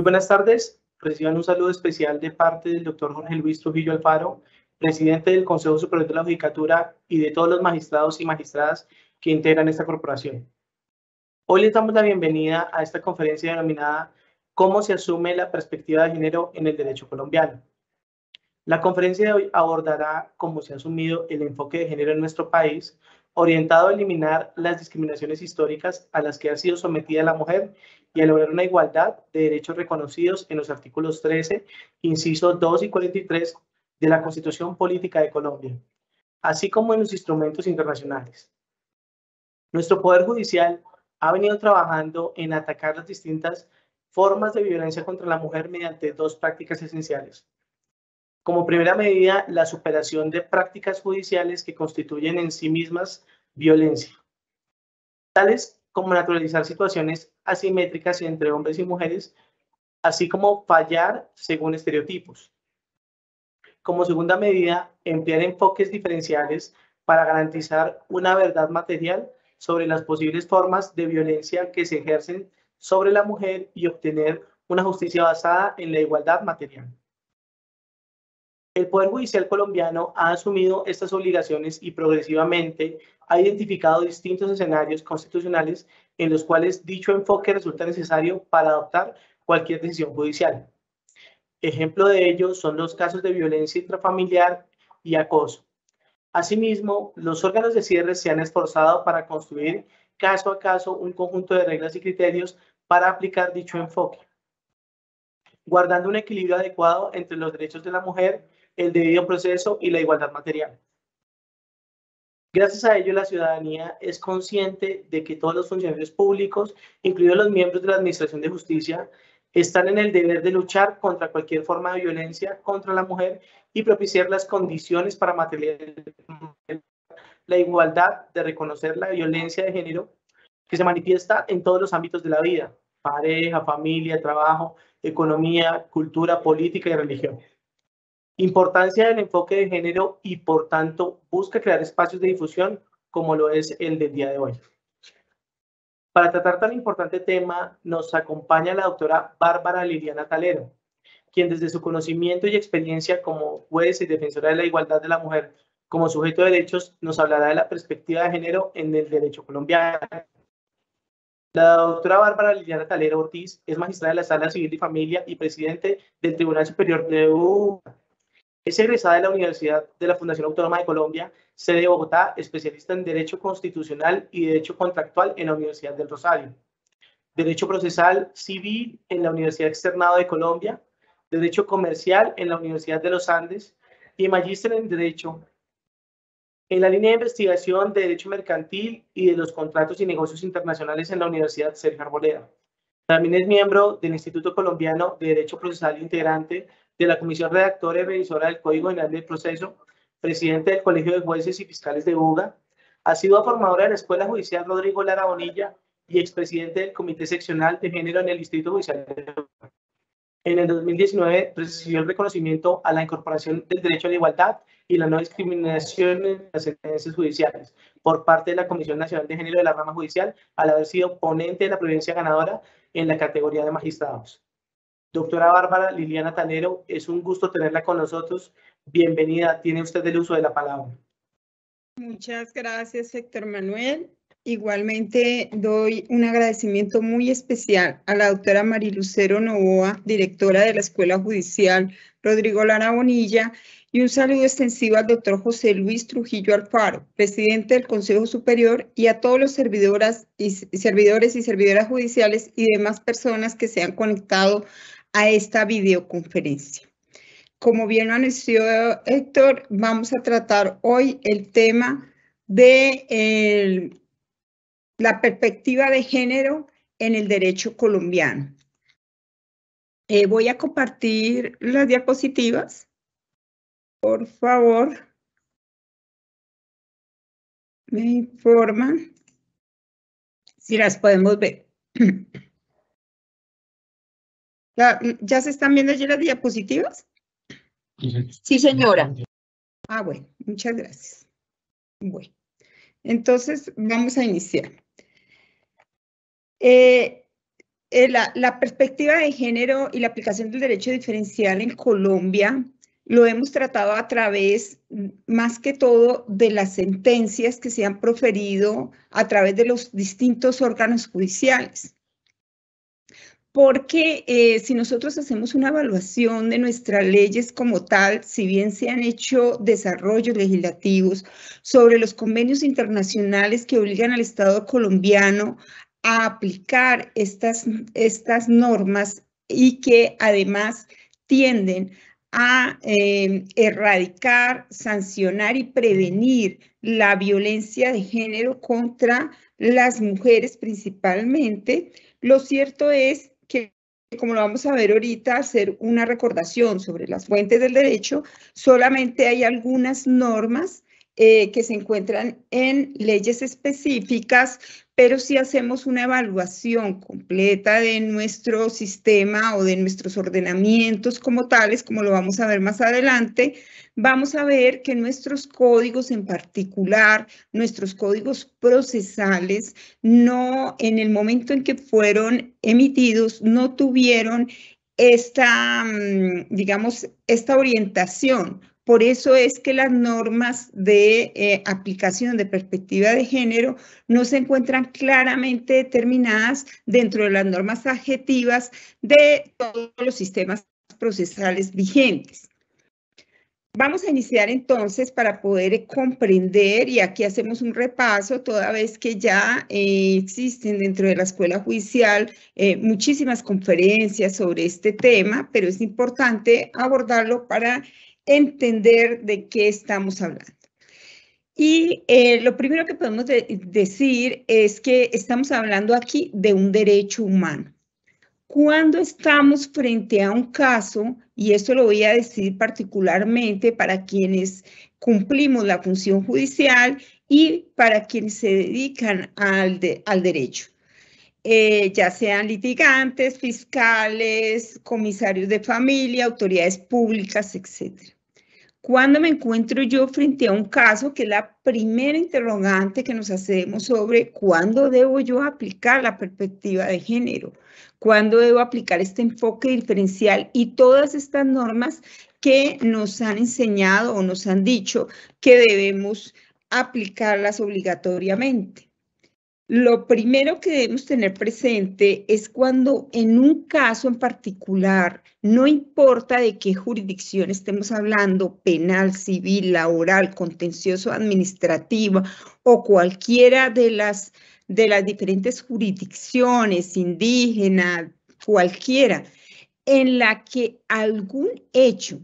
Muy buenas tardes. Reciban un saludo especial de parte del doctor Jorge Luis Trujillo Alfaro, presidente del Consejo Superior de la Judicatura y de todos los magistrados y magistradas que integran esta corporación. Hoy les damos la bienvenida a esta conferencia denominada ¿Cómo se asume la perspectiva de género en el derecho colombiano? La conferencia de hoy abordará cómo se ha asumido el enfoque de género en nuestro país orientado a eliminar las discriminaciones históricas a las que ha sido sometida la mujer y a lograr una igualdad de derechos reconocidos en los artículos 13, inciso 2 y 43 de la Constitución Política de Colombia, así como en los instrumentos internacionales. Nuestro Poder Judicial ha venido trabajando en atacar las distintas formas de violencia contra la mujer mediante dos prácticas esenciales. Como primera medida, la superación de prácticas judiciales que constituyen en sí mismas violencia, tales como naturalizar situaciones asimétricas entre hombres y mujeres, así como fallar según estereotipos. Como segunda medida, emplear enfoques diferenciales para garantizar una verdad material sobre las posibles formas de violencia que se ejercen sobre la mujer y obtener una justicia basada en la igualdad material. El Poder Judicial colombiano ha asumido estas obligaciones y progresivamente ha identificado distintos escenarios constitucionales en los cuales dicho enfoque resulta necesario para adoptar cualquier decisión judicial. Ejemplo de ello son los casos de violencia intrafamiliar y acoso. Asimismo, los órganos de cierre se han esforzado para construir caso a caso un conjunto de reglas y criterios para aplicar dicho enfoque, guardando un equilibrio adecuado entre los derechos de la mujer el debido proceso y la igualdad material. Gracias a ello, la ciudadanía es consciente de que todos los funcionarios públicos, incluidos los miembros de la Administración de Justicia, están en el deber de luchar contra cualquier forma de violencia contra la mujer y propiciar las condiciones para materializar la igualdad de reconocer la violencia de género que se manifiesta en todos los ámbitos de la vida, pareja, familia, trabajo, economía, cultura, política y religión. Importancia del enfoque de género y, por tanto, busca crear espacios de difusión como lo es el del día de hoy. Para tratar tan importante tema, nos acompaña la doctora Bárbara Liliana Talero, quien desde su conocimiento y experiencia como juez y defensora de la igualdad de la mujer como sujeto de derechos, nos hablará de la perspectiva de género en el derecho colombiano. La doctora Bárbara Liliana Talero Ortiz es magistrada de la Sala Civil y Familia y presidente del Tribunal Superior de UBA. Es egresada de la Universidad de la Fundación Autónoma de Colombia, sede de Bogotá, especialista en Derecho Constitucional y Derecho Contractual en la Universidad del Rosario. Derecho Procesal Civil en la Universidad Externado de Colombia, Derecho Comercial en la Universidad de los Andes y Magíster en Derecho en la línea de investigación de Derecho Mercantil y de los Contratos y Negocios Internacionales en la Universidad Sergio Arboleda. También es miembro del Instituto Colombiano de Derecho Procesal Integrante de la Comisión Redactora y Revisora del Código General del Proceso, presidente del Colegio de Jueces y Fiscales de Buga, ha sido formadora de la Escuela Judicial Rodrigo Lara Bonilla y expresidente del Comité Seccional de Género en el Distrito Judicial de En el 2019 recibió el reconocimiento a la incorporación del derecho a la igualdad y la no discriminación en las sentencias judiciales por parte de la Comisión Nacional de Género de la Rama Judicial al haber sido ponente de la provincia ganadora en la categoría de magistrados. Doctora Bárbara Liliana Tanero, es un gusto tenerla con nosotros. Bienvenida, tiene usted el uso de la palabra. Muchas gracias, Héctor Manuel. Igualmente doy un agradecimiento muy especial a la doctora Marilucero Novoa, directora de la Escuela Judicial Rodrigo Lara Bonilla, y un saludo extensivo al doctor José Luis Trujillo Alfaro, presidente del Consejo Superior, y a todos los y servidores y servidoras judiciales y demás personas que se han conectado a esta videoconferencia. Como bien lo anunció Héctor, vamos a tratar hoy el tema de la perspectiva de género en el derecho colombiano. Eh, voy a compartir las diapositivas. Por favor, me informan si las podemos ver. ¿Ya, se están viendo allí las diapositivas? Sí, señora. Ah, bueno, muchas gracias. Bueno, entonces vamos a iniciar. Eh, eh, la perspectiva de género y la aplicación del derecho diferencial en Colombia lo hemos tratado a través, más que todo, de las sentencias que se han proferido a través de los distintos órganos judiciales porque eh, si nosotros hacemos una evaluación de nuestras leyes como tal, si bien se han hecho desarrollos legislativos sobre los convenios internacionales que obligan al Estado colombiano a aplicar estas, estas normas y que además tienden a eh, erradicar, sancionar y prevenir la violencia de género contra las mujeres principalmente, lo cierto es como lo vamos a ver ahorita, hacer una recordación sobre las fuentes del derecho, solamente hay algunas normas eh, que se encuentran en leyes específicas, pero si hacemos una evaluación completa de nuestro sistema o de nuestros ordenamientos como tales, como lo vamos a ver más adelante, vamos a ver que nuestros códigos en particular, nuestros códigos procesales, no en el momento en que fueron emitidos, no tuvieron esta, mm, digamos, esta orientación por eso es que las normas de eh, aplicación de perspectiva de género no se encuentran claramente determinadas dentro de las normas adjetivas de todos los sistemas procesales vigentes. Vamos a iniciar entonces para poder comprender, y aquí hacemos un repaso, toda vez que ya eh, existen dentro de la escuela judicial eh, muchísimas conferencias sobre este tema, pero es importante abordarlo para entender de qué estamos hablando. Y eh, lo primero que podemos decir es que estamos hablando aquí de un derecho humano. Cuando estamos frente a un caso, y esto lo voy a decir particularmente para quienes cumplimos la función judicial y para quienes se dedican al, al derecho. Eh, ya sean litigantes, fiscales, comisarios de familia, autoridades públicas, etc. Cuando me encuentro yo frente a un caso, que es la primera interrogante que nos hacemos sobre cuándo debo yo aplicar la perspectiva de género, cuándo debo aplicar este enfoque diferencial y todas estas normas que nos han enseñado o nos han dicho que debemos aplicarlas obligatoriamente. Lo primero que debemos tener presente es cuando en un caso en particular, no importa de qué jurisdicción estemos hablando, penal, civil, laboral, contencioso, administrativa o cualquiera de las, de las diferentes jurisdicciones, indígena, cualquiera, en la que algún hecho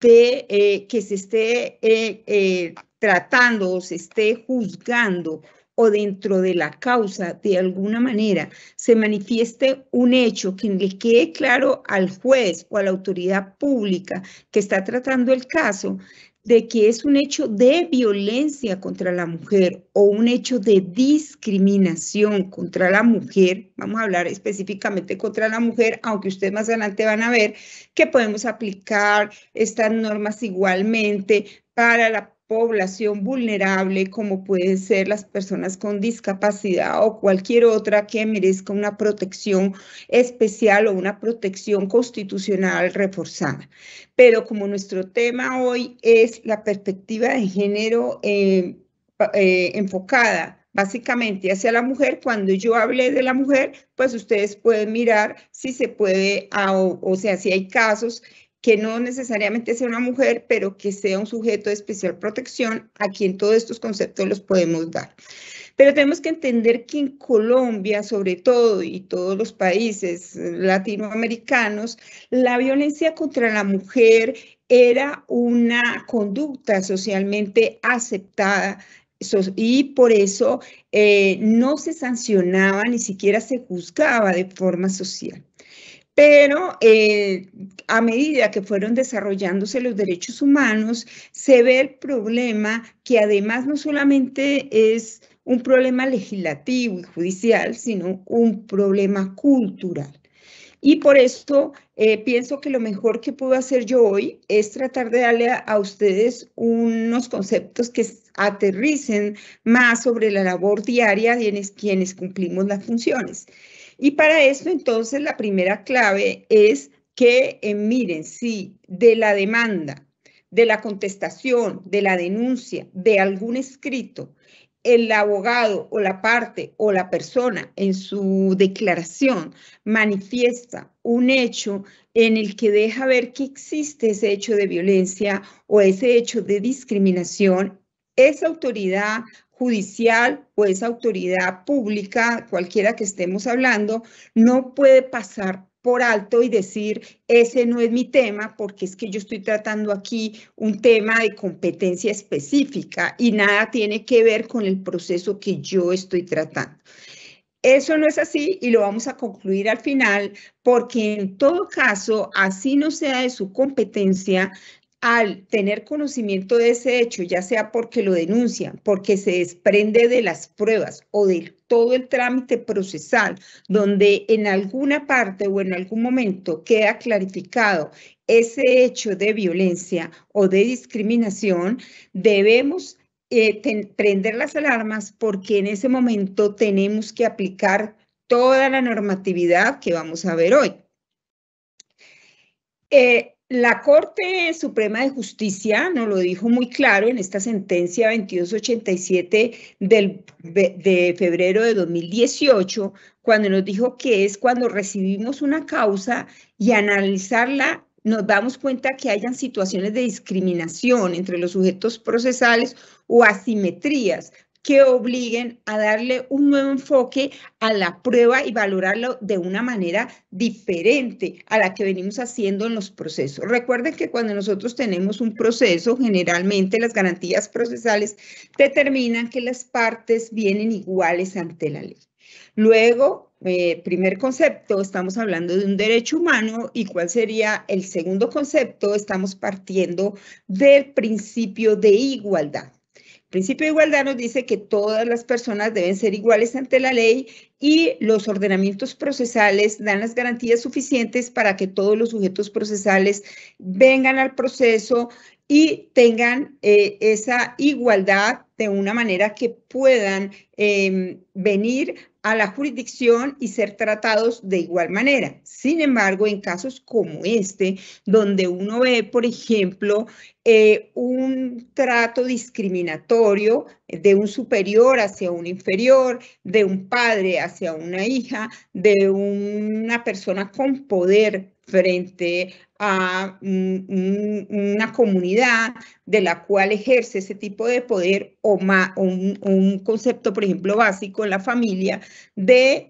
eh, que se esté eh, eh, tratando o se esté juzgando o dentro de la causa de alguna manera se manifieste un hecho que le quede claro al juez o a la autoridad pública que está tratando el caso de que es un hecho de violencia contra la mujer o un hecho de discriminación contra la mujer, vamos a hablar específicamente contra la mujer, aunque ustedes más adelante van a ver que podemos aplicar estas normas igualmente para la población vulnerable como pueden ser las personas con discapacidad o cualquier otra que merezca una protección especial o una protección constitucional reforzada. Pero como nuestro tema hoy es la perspectiva de género eh, eh, enfocada básicamente hacia la mujer. Cuando yo hablé de la mujer, pues ustedes pueden mirar si se puede, o sea, si hay casos que no necesariamente sea una mujer, pero que sea un sujeto de especial protección a quien todos estos conceptos los podemos dar. Pero tenemos que entender que en Colombia, sobre todo, y todos los países latinoamericanos, la violencia contra la mujer era una conducta socialmente aceptada y por eso eh, no se sancionaba, ni siquiera se juzgaba de forma social pero eh, a medida que fueron desarrollándose los derechos humanos, se ve el problema que además no solamente es un problema legislativo y judicial, sino un problema cultural. Y por esto eh, pienso que lo mejor que puedo hacer yo hoy es tratar de darle a, ustedes unos conceptos que aterricen más sobre la labor diaria de quienes cumplimos las funciones. Y para eso, entonces la primera clave es que eh, miren, si de la demanda, de la contestación, de la denuncia, de algún escrito, el abogado o la parte o la persona en su declaración manifiesta un hecho en el que deja ver que existe ese hecho de violencia o ese hecho de discriminación, esa autoridad judicial o esa autoridad pública, cualquiera que estemos hablando, no puede pasar por alto y decir, ese no es mi tema, porque es que yo estoy tratando aquí un tema de competencia específica y nada tiene que ver con el proceso que yo estoy tratando. Eso no es así y lo vamos a concluir al final porque en todo caso, así no sea de su competencia, al tener conocimiento de ese hecho, ya sea porque lo denuncian, porque se desprende de las pruebas o de todo el trámite procesal, donde en alguna parte o en algún momento queda clarificado ese hecho de violencia o de discriminación, debemos eh, prender las alarmas porque en ese momento tenemos que aplicar toda la normatividad que vamos a ver hoy. Eh, la Corte Suprema de Justicia nos lo dijo muy claro en esta sentencia 2287 de febrero de 2018, cuando nos dijo que es cuando recibimos una causa y analizarla nos damos cuenta que hayan situaciones de discriminación entre los sujetos procesales o asimetrías que obliguen a darle un nuevo enfoque a la prueba y valorarlo de una manera diferente a la que venimos haciendo en los procesos. Recuerden que cuando nosotros tenemos un proceso, generalmente las garantías procesales determinan que las partes vienen iguales ante la ley. Luego, eh, primer concepto, estamos hablando de un derecho humano y cuál sería el segundo concepto, estamos partiendo del principio de igualdad. El principio de igualdad nos dice que todas las personas deben ser iguales ante la ley y los ordenamientos procesales dan las garantías suficientes para que todos los sujetos procesales vengan al proceso y tengan eh, esa igualdad de una manera que puedan em, venir a la jurisdicción y ser tratados de igual manera. Sin embargo, en casos como este, donde uno ve, por ejemplo, eh, un trato discriminatorio de un superior hacia un inferior, de un padre hacia una hija, de una persona con poder frente a una comunidad de la cual ejerce ese tipo de poder o, un, un, concepto, por ejemplo, básico en la familia de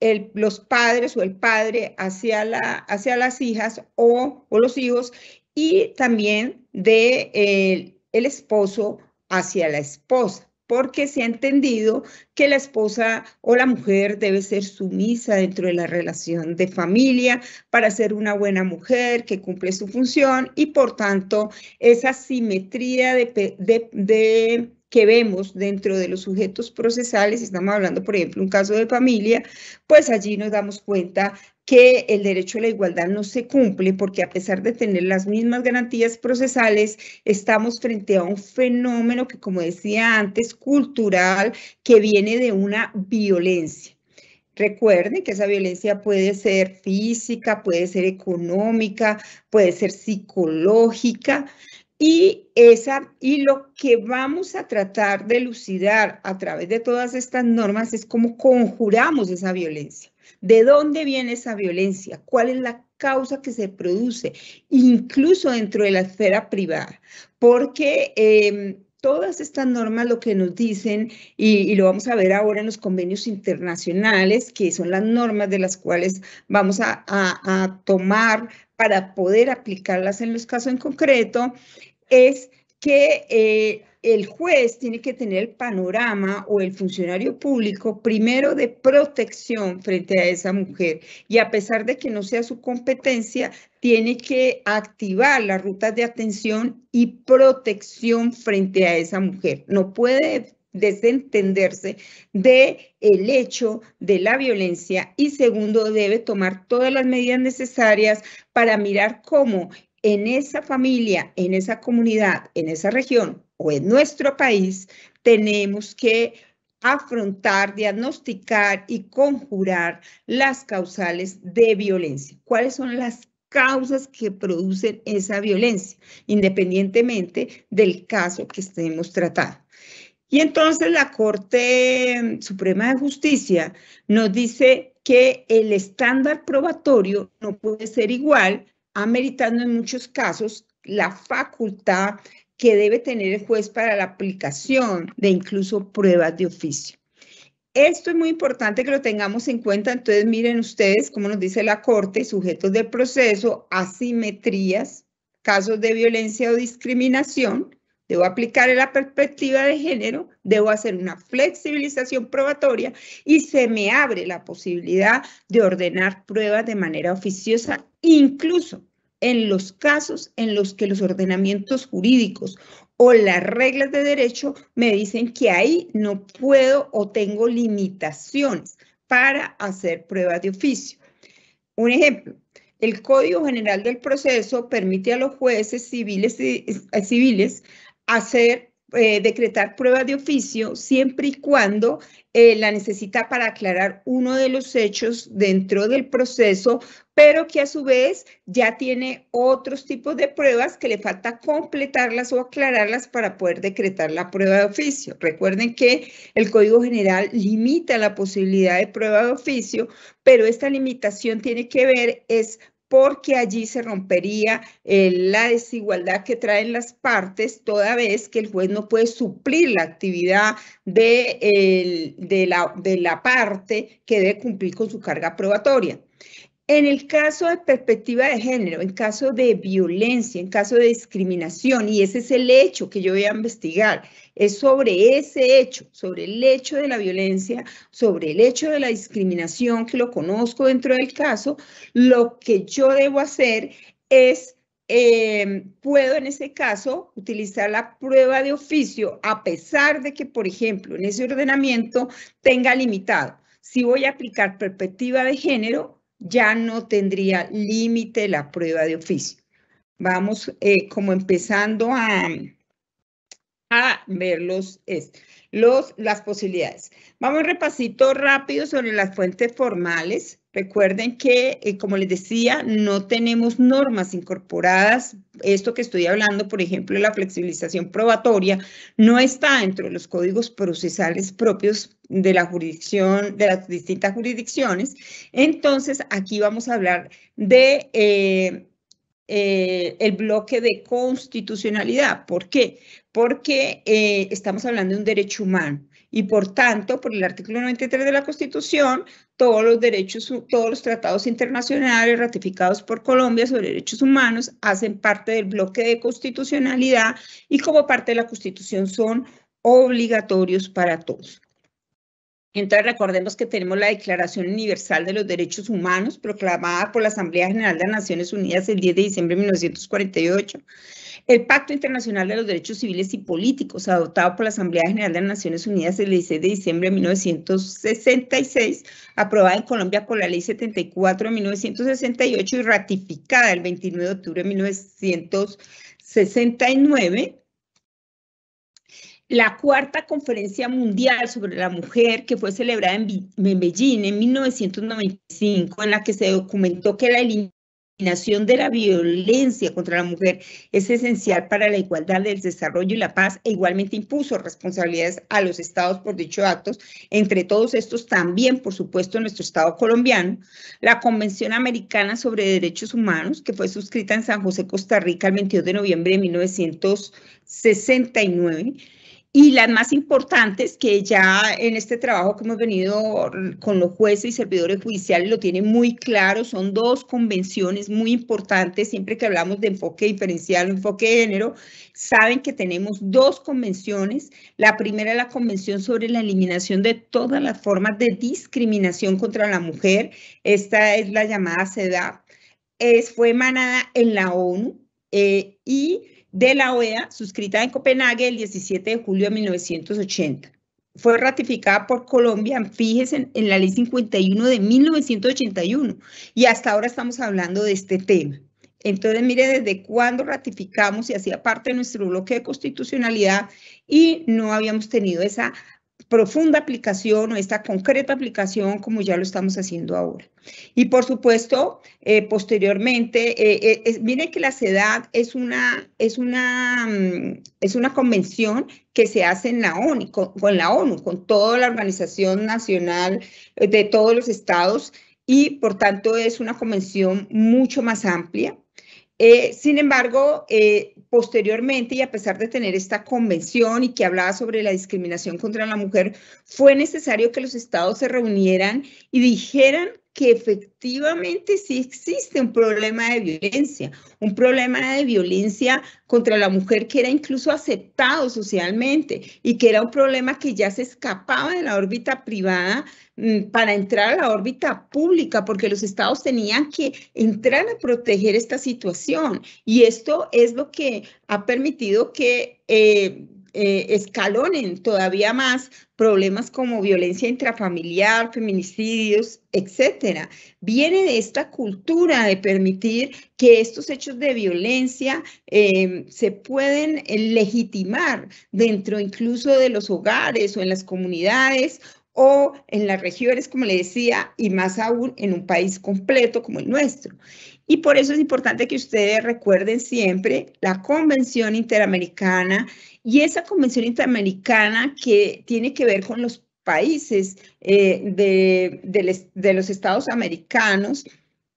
eh, los padres o el padre hacia, la, hacia las hijas o, los hijos y también de eh, el esposo hacia la esposa porque se ha entendido que la esposa o la mujer debe ser sumisa dentro de la relación de familia para ser una buena mujer que cumple su función y por tanto esa simetría que vemos dentro de los sujetos procesales, estamos hablando, por ejemplo, un caso de familia, pues allí nos damos cuenta que el derecho a la igualdad no se cumple porque a pesar de tener las mismas garantías procesales, estamos frente a un fenómeno que, como decía antes, cultural, que viene de una violencia. Recuerden que esa violencia puede ser física, puede ser económica, puede ser psicológica. Y, esa, y lo que vamos a tratar de lucidar a través de todas estas normas es cómo conjuramos esa violencia. ¿De dónde viene esa violencia? ¿Cuál es la causa que se produce? Incluso dentro de la esfera privada. Porque em, todas estas normas lo que nos dicen, y, lo vamos a ver ahora en los convenios internacionales, que son las normas de las cuales vamos a, a tomar para poder aplicarlas en los casos en concreto, es que eh, el juez tiene que tener el panorama o el funcionario público primero de protección frente a esa mujer y a pesar de que no sea su competencia, tiene que activar las rutas de atención y protección frente a esa mujer. No puede desentenderse de el hecho de la violencia y segundo debe tomar todas las medidas necesarias para mirar cómo en esa familia, en esa comunidad, en esa región o en nuestro país, tenemos que afrontar, diagnosticar y conjurar las causales de violencia. ¿Cuáles son las causas que producen esa violencia, independientemente del caso que estemos tratando? Y entonces la Corte Suprema de Justicia nos dice que el estándar probatorio no puede ser igual ameritando en muchos casos la facultad que debe tener el juez para la aplicación de incluso pruebas de oficio. Esto es muy importante que lo tengamos en cuenta. Entonces, miren ustedes, como nos dice la Corte, sujetos de proceso, asimetrías, casos de violencia o discriminación, debo aplicar la perspectiva de género, debo hacer una flexibilización probatoria y se me abre la posibilidad de ordenar pruebas de manera oficiosa, incluso en los casos en los que los ordenamientos jurídicos o las reglas de derecho me dicen que ahí no puedo o tengo limitaciones para hacer pruebas de oficio. Un ejemplo, el Código General del Proceso permite a los jueces civiles, eh, civiles hacer eh, decretar prueba de oficio siempre y cuando eh, la necesita para aclarar uno de los hechos dentro del proceso, pero que a su vez ya tiene otros tipos de pruebas que le falta completarlas o aclararlas para poder decretar la prueba de oficio. Recuerden que el Código General limita la posibilidad de prueba de oficio, pero esta limitación tiene que ver es porque allí se rompería eh, la desigualdad que traen las partes, toda vez que el juez no puede suplir la actividad de, la, de la parte que debe cumplir con su carga probatoria. En el caso de perspectiva de género, en caso de violencia, en caso de discriminación, y ese es el hecho que yo voy a investigar, es sobre ese hecho, sobre el hecho de la violencia, sobre el hecho de la discriminación que lo conozco dentro del caso, lo que yo debo hacer es, em, puedo en ese caso utilizar la prueba de oficio, a pesar de que, por ejemplo, en ese ordenamiento tenga limitado. Si voy a aplicar perspectiva de género, ya no tendría límite la prueba de oficio. Vamos eh, como empezando a, ver los, los, las posibilidades. Vamos un repasito rápido sobre las fuentes formales. Recuerden que, eh, como les decía, no tenemos normas incorporadas. Esto que estoy hablando, por ejemplo, la flexibilización probatoria, no está dentro de los códigos procesales propios de la jurisdicción, de las distintas jurisdicciones. Entonces, aquí vamos a hablar de eh, eh, el bloque de constitucionalidad. ¿Por qué? Porque estamos hablando de un derecho humano y por tanto, por el artículo 93 de la Constitución, todos los derechos, todos los tratados internacionales ratificados por Colombia sobre derechos humanos hacen parte del bloque de constitucionalidad y como parte de la Constitución son obligatorios para todos. Entonces recordemos que tenemos la Declaración Universal de los Derechos Humanos proclamada por la Asamblea General de las Naciones Unidas el 10 de diciembre de 1948, el Pacto Internacional de los Derechos Civiles y Políticos adoptado por la Asamblea General de las Naciones Unidas el 16 de diciembre de 1966, aprobada en Colombia por la Ley 74 de 1968 y ratificada el 29 de octubre de 1969 la cuarta conferencia mundial sobre la mujer que fue celebrada en Medellín en 1995, en la que se documentó que la eliminación de la violencia contra la mujer es esencial para la igualdad, del desarrollo y la paz, e igualmente impuso responsabilidades a los estados por dichos actos, entre todos estos también, por supuesto, nuestro estado colombiano, la Convención Americana sobre Derechos Humanos, que fue suscrita en San José, Costa Rica, el 22 de noviembre de 1969, y las más importantes que ya en este trabajo que hemos venido con los jueces y servidores judiciales lo tienen muy claro, son dos convenciones muy importantes, siempre que hablamos de enfoque diferencial, enfoque de género, saben que tenemos dos convenciones, la primera es la convención sobre la eliminación de todas las formas de discriminación contra la mujer, esta es la llamada CEDAP, es, fue emanada en la ONU eh, y de la OEA, suscrita en Copenhague el 17 de julio de 1980. Fue ratificada por Colombia, fíjense, en, la ley 51 de 1981 y hasta ahora estamos hablando de este tema. Entonces, mire, desde cuándo ratificamos y hacía parte de nuestro bloque de constitucionalidad y no habíamos tenido esa profunda aplicación o esta concreta aplicación como ya lo estamos haciendo ahora. Y por supuesto, eh, posteriormente, viene eh, eh, miren que la CEDAD es una, es, una, mm, es una convención que se hace en la ONU, con la ONU, con toda la organización nacional de todos los estados y por tanto es una convención mucho más amplia eh, sin embargo, eh, posteriormente y a pesar de tener esta convención y que hablaba sobre la discriminación contra la mujer, fue necesario que los estados se reunieran y dijeran que efectivamente sí existe un problema de violencia, un problema de violencia contra la mujer que era incluso aceptado socialmente y que era un problema que ya se escapaba de la órbita privada mm, para entrar a la órbita pública, porque los estados tenían que entrar a proteger esta situación. Y esto es lo que ha permitido que... Eh, eh, escalonen todavía más problemas como violencia intrafamiliar, feminicidios, etcétera. Viene de esta cultura de permitir que estos hechos de violencia em, se pueden eh, legitimar dentro incluso de los hogares o en las comunidades o en las regiones, como le decía, y más aún en un país completo como el nuestro. Y por eso es importante que ustedes recuerden siempre la Convención Interamericana y esa Convención Interamericana que tiene que ver con los países eh, de, los Estados Americanos.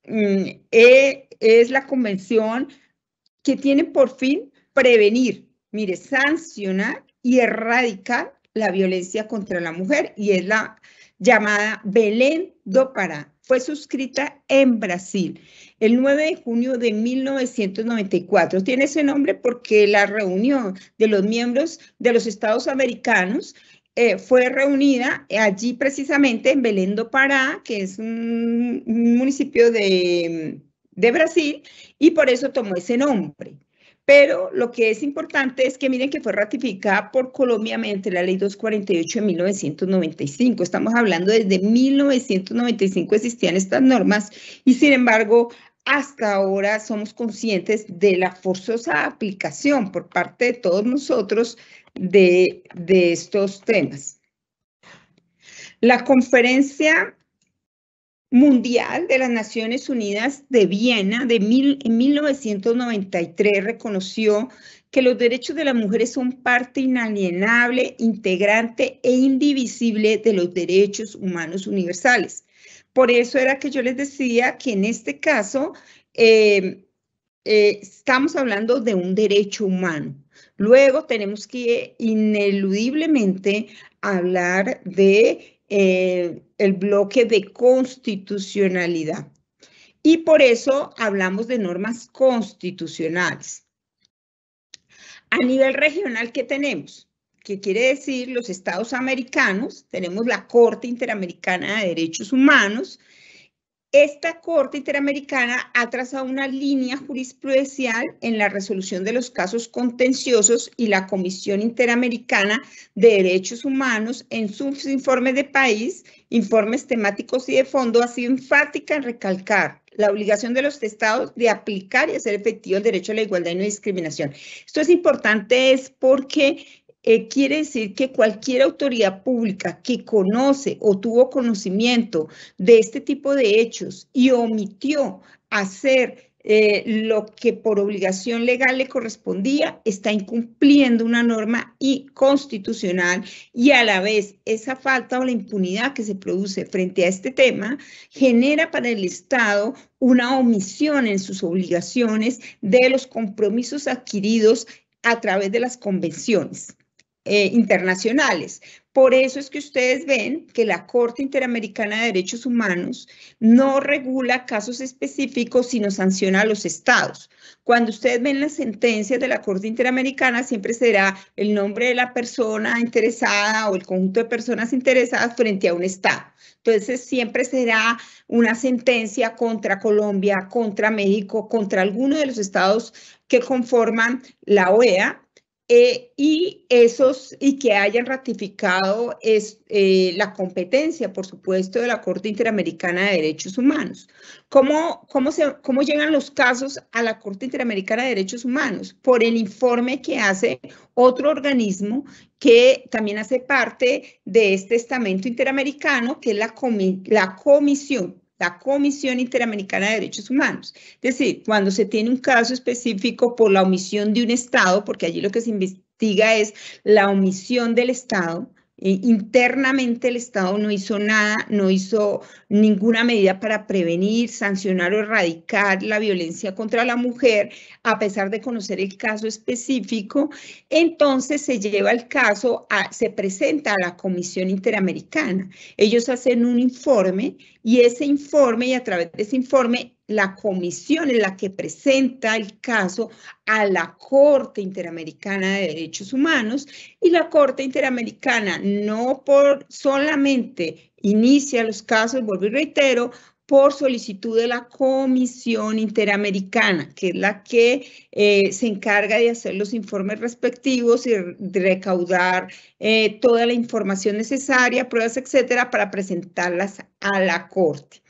Mm, eh, es la convención que tiene por fin prevenir, mire, sancionar y erradicar la violencia contra la mujer y es la llamada Belén do Pará. Fue suscrita en Brasil el 9 de junio de 1994. Tiene ese nombre porque la reunión de los miembros de los Estados americanos eh, fue reunida allí precisamente en Belén do Pará, que es un, municipio de, de Brasil, y por eso tomó ese nombre. Pero lo que es importante es que miren que fue ratificada por Colombia mediante la ley 248 de 1995. Estamos hablando desde 1995 existían estas normas y sin embargo hasta ahora somos conscientes de la forzosa aplicación por parte de todos nosotros de, estos temas. La conferencia mundial de las Naciones Unidas de Viena de 1993 reconoció que los derechos de las mujeres son parte inalienable, integrante e indivisible de los derechos humanos universales. Por eso era que yo les decía que en este caso eh, eh, estamos hablando de un derecho humano. Luego tenemos que ineludiblemente hablar de eh, el bloque de constitucionalidad. Y por eso hablamos de normas constitucionales. A nivel regional, ¿qué tenemos? que quiere decir los estados americanos, tenemos la Corte Interamericana de Derechos Humanos. Esta Corte Interamericana ha trazado una línea jurisprudencial en la resolución de los casos contenciosos y la Comisión Interamericana de Derechos Humanos en sus informes de país, informes temáticos y de fondo ha sido enfática en recalcar la obligación de los estados de aplicar y hacer efectivo el derecho a la igualdad y no discriminación. Esto es importante es porque eh, quiere decir que cualquier autoridad pública que conoce o tuvo conocimiento de este tipo de hechos y omitió hacer eh, lo que por obligación legal le correspondía, está incumpliendo una norma y constitucional y a la vez esa falta o la impunidad que se produce frente a este tema genera para el Estado una omisión en sus obligaciones de los compromisos adquiridos a través de las convenciones. Eh, internacionales. Por eso es que ustedes ven que la Corte Interamericana de Derechos Humanos no regula casos específicos, sino sanciona a los estados. Cuando ustedes ven las sentencias de la Corte Interamericana, siempre será el nombre de la persona interesada o el conjunto de personas interesadas frente a un estado. Entonces, siempre será una sentencia contra Colombia, contra México, contra alguno de los estados que conforman la OEA eh, y esos y que hayan ratificado es, eh, la competencia, por supuesto, de la Corte Interamericana de Derechos Humanos. ¿Cómo, cómo, llegan los casos a la Corte Interamericana de Derechos Humanos? Por el informe que hace otro organismo que también hace parte de este estamento interamericano, que es la, la Comisión la Comisión Interamericana de Derechos Humanos. Es decir, cuando se tiene un caso específico por la omisión de un Estado, porque allí lo que se investiga es la omisión del Estado, eh, internamente el Estado no hizo nada, no hizo ninguna medida para prevenir, sancionar o erradicar la violencia contra la mujer, a pesar de conocer el caso específico. Entonces se lleva el caso, se presenta a la Comisión Interamericana. Ellos hacen un informe y ese informe y a través de ese informe la comisión es la que presenta el caso a la Corte Interamericana de Derechos Humanos y la Corte Interamericana no por solamente inicia los casos, vuelvo y reitero, por solicitud de la Comisión Interamericana, que es la que eh, se encarga de hacer los informes respectivos y recaudar eh, toda la información necesaria, pruebas, etcétera, para presentarlas a la Corte.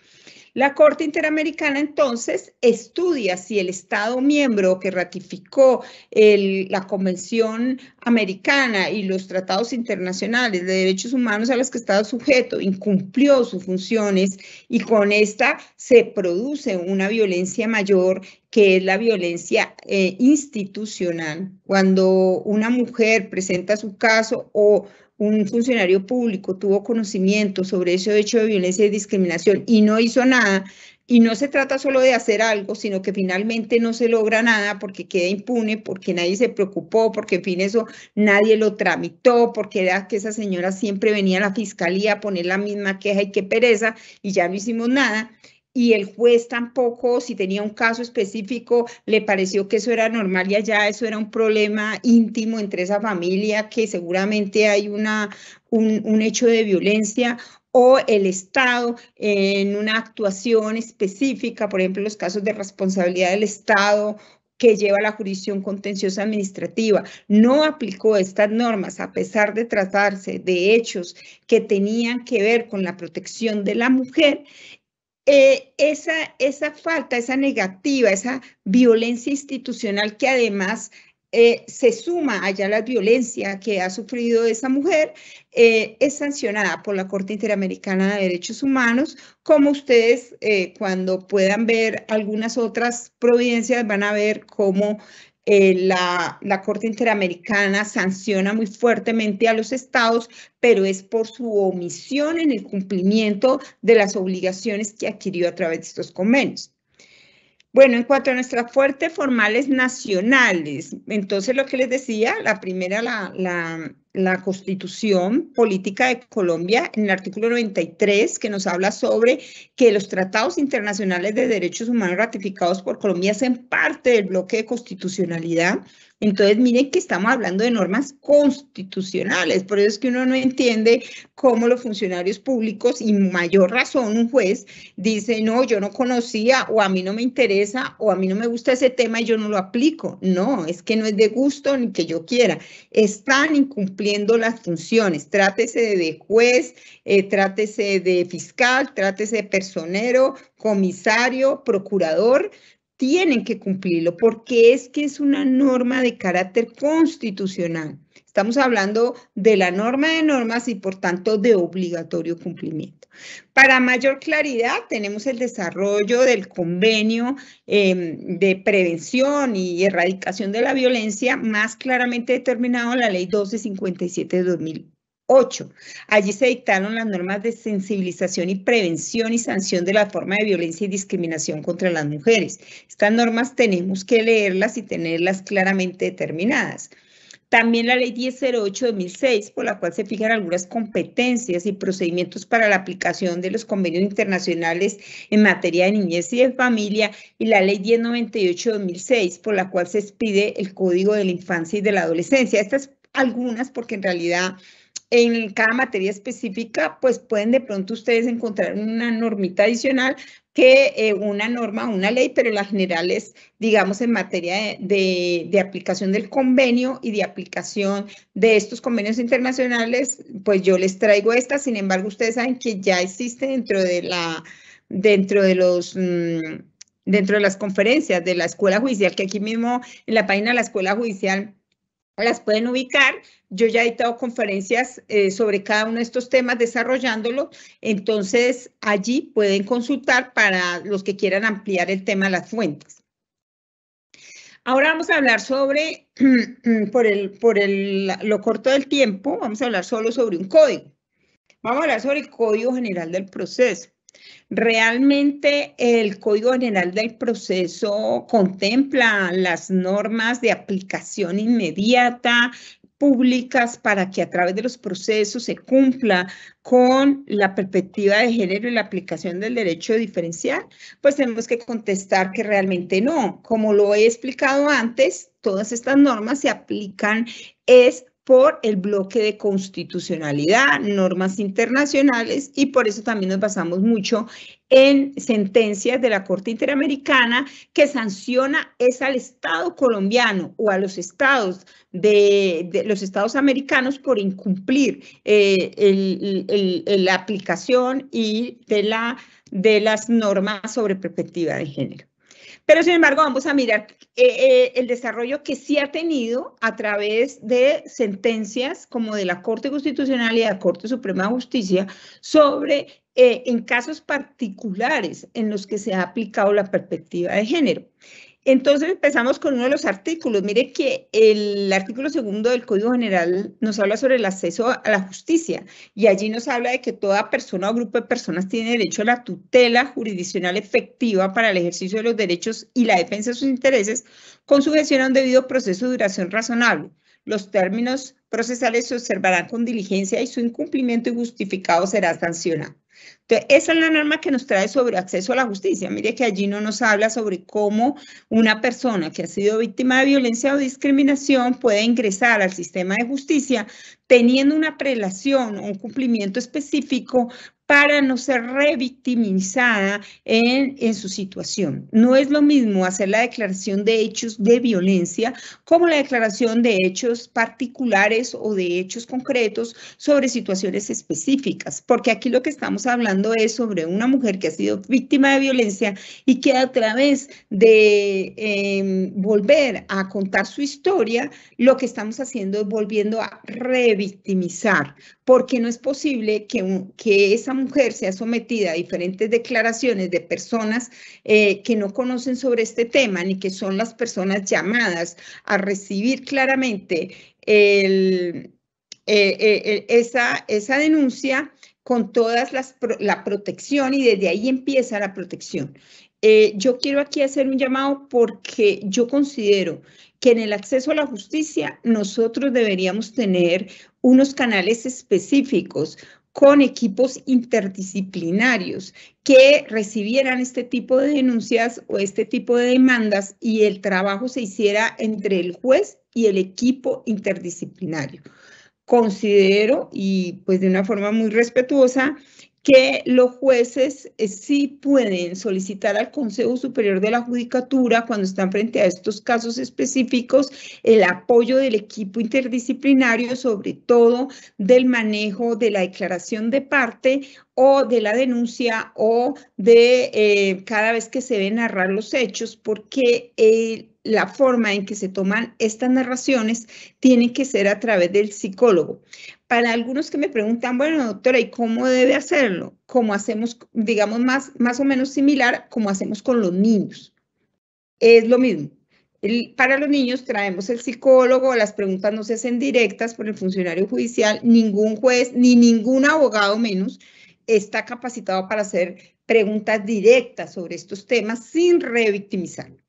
La Corte Interamericana entonces estudia si el Estado miembro que ratificó la Convención Americana y los tratados internacionales de derechos humanos a los que estaba sujeto incumplió sus funciones y con esta se produce una violencia mayor que es la violencia eh, institucional, cuando una mujer presenta su caso o un funcionario público tuvo conocimiento sobre ese hecho de violencia y discriminación y no hizo nada, y no se trata solo de hacer algo, sino que finalmente no se logra nada porque queda impune, porque nadie se preocupó, porque en fin eso nadie lo tramitó, porque era que esa señora siempre venía a la fiscalía a poner la misma queja y qué pereza y ya no hicimos nada y el juez tampoco, si tenía un caso específico, le pareció que eso era normal y allá eso era un problema íntimo entre esa familia, que seguramente hay una, un, un hecho de violencia o el Estado en una actuación específica, por ejemplo, los casos de responsabilidad del Estado que lleva la jurisdicción contenciosa administrativa, no aplicó estas normas a pesar de tratarse de hechos que tenían que ver con la protección de la mujer eh, esa, esa falta, esa negativa, esa violencia institucional que además eh, se suma allá la violencia que ha sufrido esa mujer, eh, es sancionada por la Corte Interamericana de Derechos Humanos. Como ustedes, cuando puedan ver algunas otras providencias, van a ver cómo eh, la, la, Corte Interamericana sanciona muy fuertemente a los estados, pero es por su omisión en el cumplimiento de las obligaciones que adquirió a través de estos convenios. Bueno, en cuanto a nuestras fuertes formales nacionales, entonces lo que les decía, la primera, la, la, Constitución Política de Colombia, en el artículo 93, que nos habla sobre que los tratados internacionales de derechos humanos ratificados por Colombia hacen parte del bloque de constitucionalidad entonces, miren que estamos hablando de normas constitucionales, por eso es que uno no entiende cómo los funcionarios públicos y mayor razón un juez dice, no, yo no conocía o a mí no me interesa o a mí no me gusta ese tema y yo no lo aplico. No, es que no es de gusto ni que yo quiera. Están incumpliendo las funciones. Trátese de juez, eh, trátese de fiscal, trátese de personero, comisario, procurador, tienen que cumplirlo porque es que es una norma de carácter constitucional. Estamos hablando de la norma de normas y por tanto de obligatorio cumplimiento. Para mayor claridad tenemos el desarrollo del convenio em, de prevención y erradicación de la violencia más claramente determinado en la ley 1257 de 2000. 8. Allí se dictaron las normas de sensibilización y prevención y sanción de la forma de violencia y discriminación contra las mujeres. Estas normas tenemos que leerlas y tenerlas claramente determinadas. También la ley 1008-2006, por la cual se fijan algunas competencias y procedimientos para la aplicación de los convenios internacionales en materia de niñez y de familia, y la ley 1098-2006, por la cual se expide el Código de la Infancia y de la Adolescencia. Estas algunas porque en realidad en cada materia específica, pues pueden de pronto ustedes encontrar una normita adicional que eh, una norma, una ley, pero la general es, digamos, en materia de, aplicación del convenio y de aplicación de estos convenios internacionales, pues yo les traigo esta, sin embargo, ustedes saben que ya existe dentro de la, dentro de los... Mm, dentro de las conferencias de la escuela judicial, que aquí mismo en la página de la escuela judicial las pueden ubicar. Yo ya he dado conferencias eh, sobre cada uno de estos temas desarrollándolo, entonces allí pueden consultar para los que quieran ampliar el tema de las fuentes. Ahora vamos a hablar sobre, por, el, por lo corto del tiempo, vamos a hablar solo sobre un código. Vamos a hablar sobre el código general del proceso. Realmente el Código General del Proceso contempla las normas de aplicación inmediata, públicas para que a través de los procesos se cumpla con la perspectiva de género y la aplicación del derecho diferencial? Pues tenemos que contestar que realmente no. Como lo he explicado antes, todas estas normas se aplican es por el bloque de constitucionalidad, normas internacionales y por eso también nos basamos mucho en sentencias de la Corte Interamericana que sanciona es al Estado colombiano o a los estados de, los estados americanos por incumplir eh, la aplicación y de, la, de las normas sobre perspectiva de género. Pero sin embargo, vamos a mirar eh, eh, el desarrollo que sí ha tenido a través de sentencias como de la Corte Constitucional y de la Corte Suprema de Justicia sobre eh, en casos particulares en los que se ha aplicado la perspectiva de género. Entonces empezamos con uno de los artículos. Mire que el artículo segundo del Código General nos habla sobre el acceso a la justicia y allí nos habla de que toda persona o grupo de personas tiene derecho a la tutela jurisdiccional efectiva para el ejercicio de los derechos y la defensa de sus intereses con sujeción a un debido proceso de duración razonable. Los términos procesales se observarán con diligencia y su incumplimiento justificado será sancionado. Entonces, esa es la norma que nos trae sobre acceso a la justicia. Mire que allí no nos habla sobre cómo una persona que ha sido víctima de violencia o discriminación puede ingresar al sistema de justicia teniendo una prelación o un cumplimiento específico para no ser revictimizada en, su situación. No es lo mismo hacer la declaración de hechos de violencia como la declaración de hechos particulares o de hechos concretos sobre situaciones específicas, porque aquí lo que estamos hablando es sobre una mujer que ha sido víctima de violencia y que a través de em, volver a contar su historia, lo que estamos haciendo es volviendo a revictimizar, porque no es posible que, esa mujer sea sometida a diferentes declaraciones de personas eh, que no conocen sobre este tema ni que son las personas llamadas a recibir claramente eh, eh, esa, denuncia con toda la protección y desde ahí empieza la protección. Eh, yo quiero aquí hacer un llamado porque yo considero que en el acceso a la justicia nosotros deberíamos tener unos canales específicos con equipos interdisciplinarios que recibieran este tipo de denuncias o este tipo de demandas y el trabajo se hiciera entre el juez y el equipo interdisciplinario. Considero, y pues de una forma muy respetuosa, que los jueces eh, sí pueden solicitar al Consejo Superior de la Judicatura, cuando están frente a estos casos específicos, el apoyo del equipo interdisciplinario, sobre todo del manejo de la declaración de parte o de la denuncia o de eh, cada vez que se ven narrar los hechos, porque el la forma en que se toman estas narraciones tiene que ser a través del psicólogo. Para algunos que me preguntan, bueno, doctora, ¿y cómo debe hacerlo? Como hacemos, digamos, más, más o menos similar como hacemos con los niños. Es lo mismo. para los niños traemos el psicólogo, las preguntas no se hacen directas por el funcionario judicial, ningún juez ni ningún abogado menos está capacitado para hacer preguntas directas sobre estos temas sin revictimizarlos.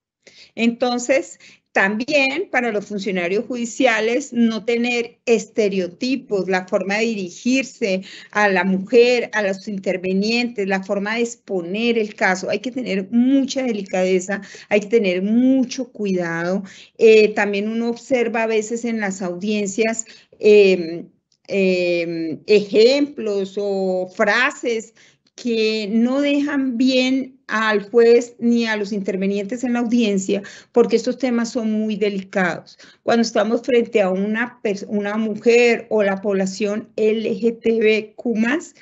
Entonces, también para los funcionarios judiciales no tener estereotipos, la forma de dirigirse a la mujer, a los intervenientes, la forma de exponer el caso. Hay que tener mucha delicadeza, hay que tener mucho cuidado. Eh, también uno observa a veces en las audiencias em, em, ejemplos o frases que no dejan bien al juez ni a los intervenientes en la audiencia, porque estos temas son muy delicados. Cuando estamos frente a una, una mujer o la población LGTBQ,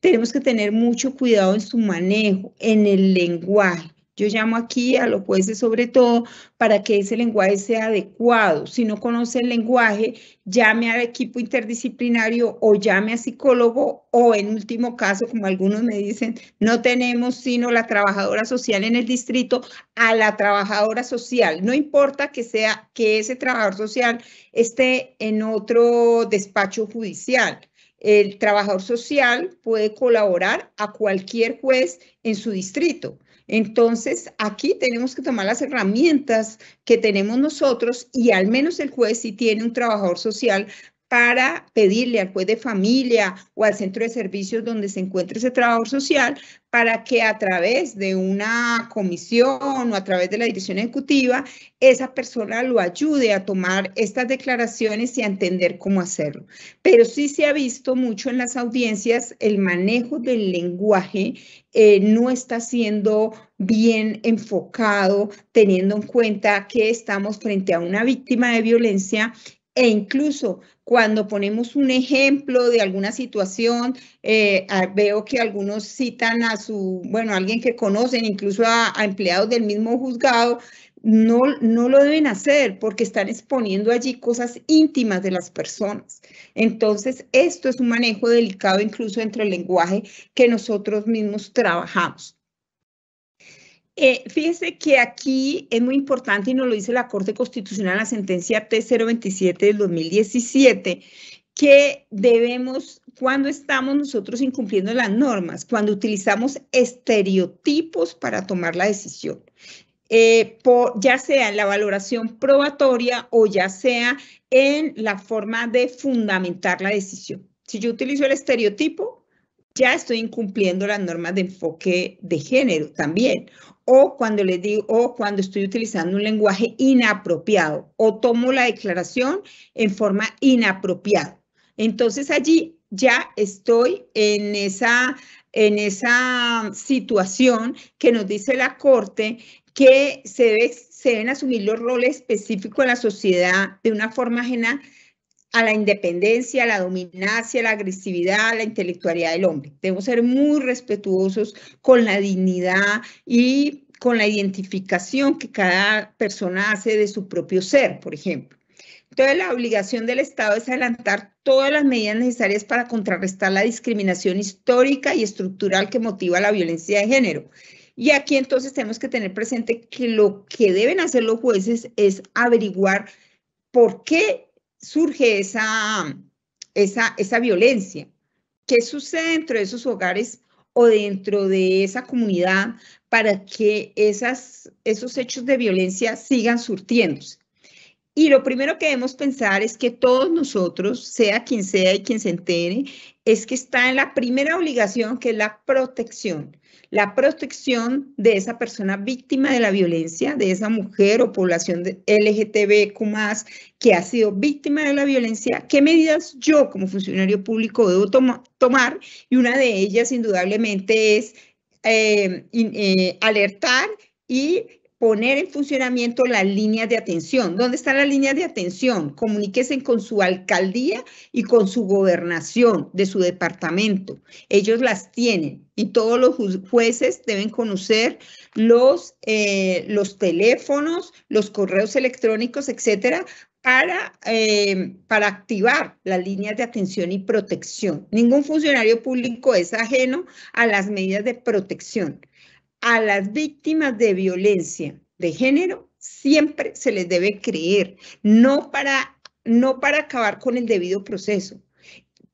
tenemos que tener mucho cuidado en su manejo, en el lenguaje. Yo llamo aquí a los jueces sobre todo para que ese lenguaje sea adecuado. Si no conoce el lenguaje, llame al equipo interdisciplinario o llame a psicólogo o en último caso, como algunos me dicen, no tenemos sino la trabajadora social en el distrito, a la trabajadora social. No importa que sea que ese trabajador social esté en otro despacho judicial el trabajador social puede colaborar a cualquier juez en su distrito. Entonces, aquí tenemos que tomar las herramientas que tenemos nosotros y al menos el juez, si tiene un trabajador social, para pedirle al juez de familia o al centro de servicios donde se encuentre ese trabajo social para que a través de una comisión o a través de la dirección ejecutiva, esa persona lo ayude a tomar estas declaraciones y a entender cómo hacerlo. Pero sí se ha visto mucho en las audiencias el manejo del lenguaje eh, no está siendo bien enfocado, teniendo en cuenta que estamos frente a una víctima de violencia e incluso cuando ponemos un ejemplo de alguna situación, eh, veo que algunos citan a su, bueno, alguien que conocen, incluso a, empleados del mismo juzgado, no, no, lo deben hacer porque están exponiendo allí cosas íntimas de las personas. Entonces, esto es un manejo delicado incluso entre el lenguaje que nosotros mismos trabajamos. Eh, fíjese que aquí es muy importante y nos lo dice la Corte Constitucional en la sentencia T027 del 2017, que debemos, cuando estamos nosotros incumpliendo las normas, cuando utilizamos estereotipos para tomar la decisión. Eh, ya sea en la valoración probatoria o ya sea en la forma de fundamentar la decisión. Si yo utilizo el estereotipo, ya estoy incumpliendo las normas de enfoque de género también. O cuando le digo, o cuando estoy utilizando un lenguaje inapropiado, o tomo la declaración en forma inapropiada. Entonces allí ya estoy en esa, en esa situación que nos dice la Corte que se, deben asumir los roles específicos en la sociedad de una forma ajena a la independencia, a la dominancia, a la agresividad, a la intelectualidad del hombre. Debemos ser muy respetuosos con la dignidad y con la identificación que cada persona hace de su propio ser, por ejemplo. Entonces, la obligación del Estado es adelantar todas las medidas necesarias para contrarrestar la discriminación histórica y estructural que motiva la violencia de género. Y aquí entonces tenemos que tener presente que lo que deben hacer los jueces es averiguar por qué surge esa, esa, esa violencia. ¿Qué sucede dentro de esos hogares o dentro de esa comunidad para que esas, esos hechos de violencia sigan surtiéndose? Y lo primero que debemos pensar es que todos nosotros, sea quien sea y quien se entere, es que está en la primera obligación que es la protección la protección de esa persona víctima de la violencia, de esa mujer o población LGTBQ que ha sido víctima de la violencia, qué medidas yo como funcionario público debo tomar y una de ellas indudablemente es eh, eh, alertar y poner en funcionamiento las líneas de atención. ¿Dónde están las líneas de atención? Comuníquese con su alcaldía y con su gobernación de su departamento. Ellos las tienen y todos los jueces deben conocer los, eh, los teléfonos, los correos electrónicos, etcétera, para, eh, para activar las líneas de atención y protección. Ningún funcionario público es ajeno a las medidas de protección. A las víctimas de violencia de género siempre se les debe creer, no para, no para acabar con el debido proceso,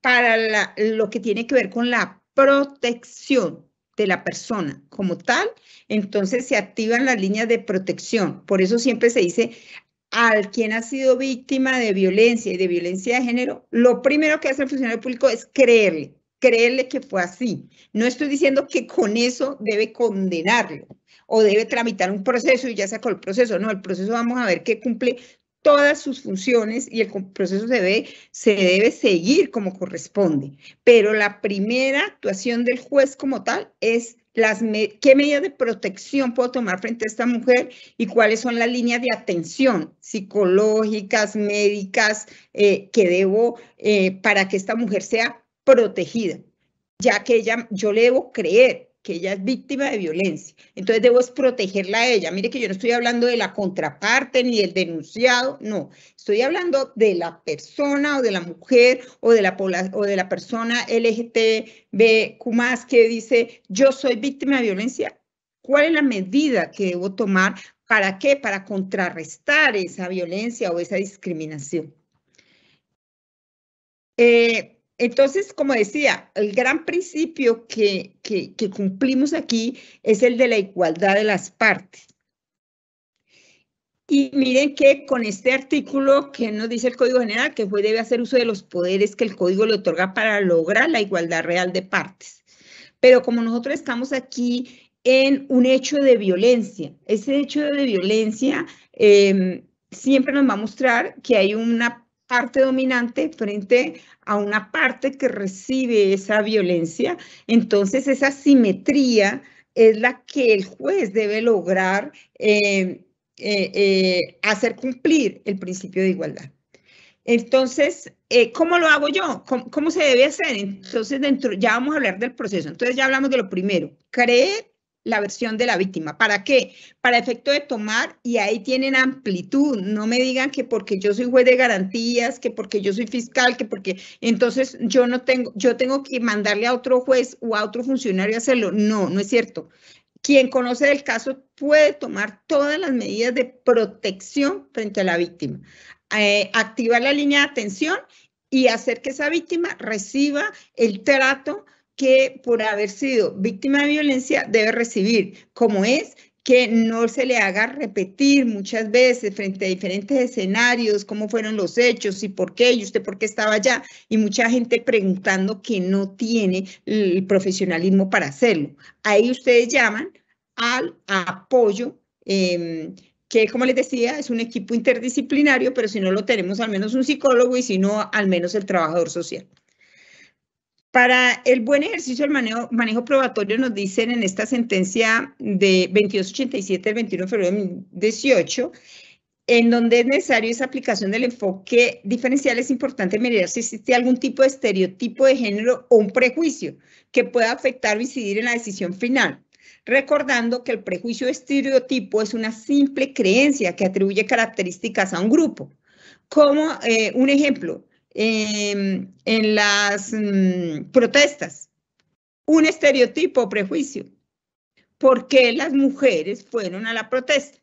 para lo que tiene que ver con la protección de la persona como tal, entonces se activan las líneas de protección. Por eso siempre se dice, al quien ha sido víctima de violencia y de violencia de género, lo primero que hace el funcionario público es creerle, creerle que fue así. No estoy diciendo que con eso debe condenarlo o debe tramitar un proceso y ya sacó el proceso. No, el proceso vamos a ver qué cumple todas sus funciones y el proceso se debe, seguir como corresponde. Pero la primera actuación del juez como tal es las qué medidas de protección puedo tomar frente a esta mujer y cuáles son las líneas de atención psicológicas, médicas, eh, que debo eh, para que esta mujer sea protegida, ya que ella, yo le debo creer que ella es víctima de violencia. Entonces debo protegerla a ella. Mire que yo no estoy hablando de la contraparte ni del denunciado, no. Estoy hablando de la persona o de la mujer o de la, o de la persona LGTBQ que dice, yo soy víctima de violencia. ¿Cuál es la medida que debo tomar? ¿Para qué? Para contrarrestar esa violencia o esa discriminación. Eh, entonces, como decía, el gran principio que, cumplimos aquí es el de la igualdad de las partes. Y miren que con este artículo que nos dice el Código General, que puede debe hacer uso de los poderes que el Código le otorga para lograr la igualdad real de partes. Pero como nosotros estamos aquí en un hecho de violencia, ese hecho de violencia em, siempre nos va a mostrar que hay una parte dominante frente a una parte que recibe esa violencia. Entonces, esa simetría es la que el juez debe lograr eh, eh, eh, hacer cumplir el principio de igualdad. Entonces, ¿cómo lo hago yo? ¿Cómo, ¿Cómo, se debe hacer? Entonces, dentro, ya vamos a hablar del proceso. Entonces, ya hablamos de lo primero, creer la versión de la víctima. ¿Para qué? Para efecto de tomar y ahí tienen amplitud. No me digan que porque yo soy juez de garantías, que porque yo soy fiscal, que porque entonces yo no tengo, yo tengo que mandarle a otro juez o a otro funcionario a hacerlo. No, no es cierto. Quien conoce el caso puede tomar todas las medidas de protección frente a la víctima. Eh, activar la línea de atención y hacer que esa víctima reciba el trato que por haber sido víctima de violencia debe recibir, como es que no se le haga repetir muchas veces frente a diferentes escenarios, cómo fueron los hechos y por qué, y usted por qué estaba allá, y mucha gente preguntando que no tiene el profesionalismo para hacerlo. Ahí ustedes llaman al apoyo. Em, que como les decía, es un equipo interdisciplinario, pero si no lo tenemos, al menos un psicólogo y si no, al menos el trabajador social. Para el buen ejercicio del manejo, manejo probatorio nos dicen en esta sentencia de 2287 del 21 de febrero de 2018, en donde es necesario esa aplicación del enfoque diferencial, es importante mirar si existe algún tipo de estereotipo de género o un prejuicio que pueda afectar o incidir en la decisión final. Recordando que el prejuicio de estereotipo es una simple creencia que atribuye características a un grupo. Como eh, un ejemplo, Em, en las mm, protestas, un estereotipo prejuicio. ¿Por qué las mujeres fueron a la protesta?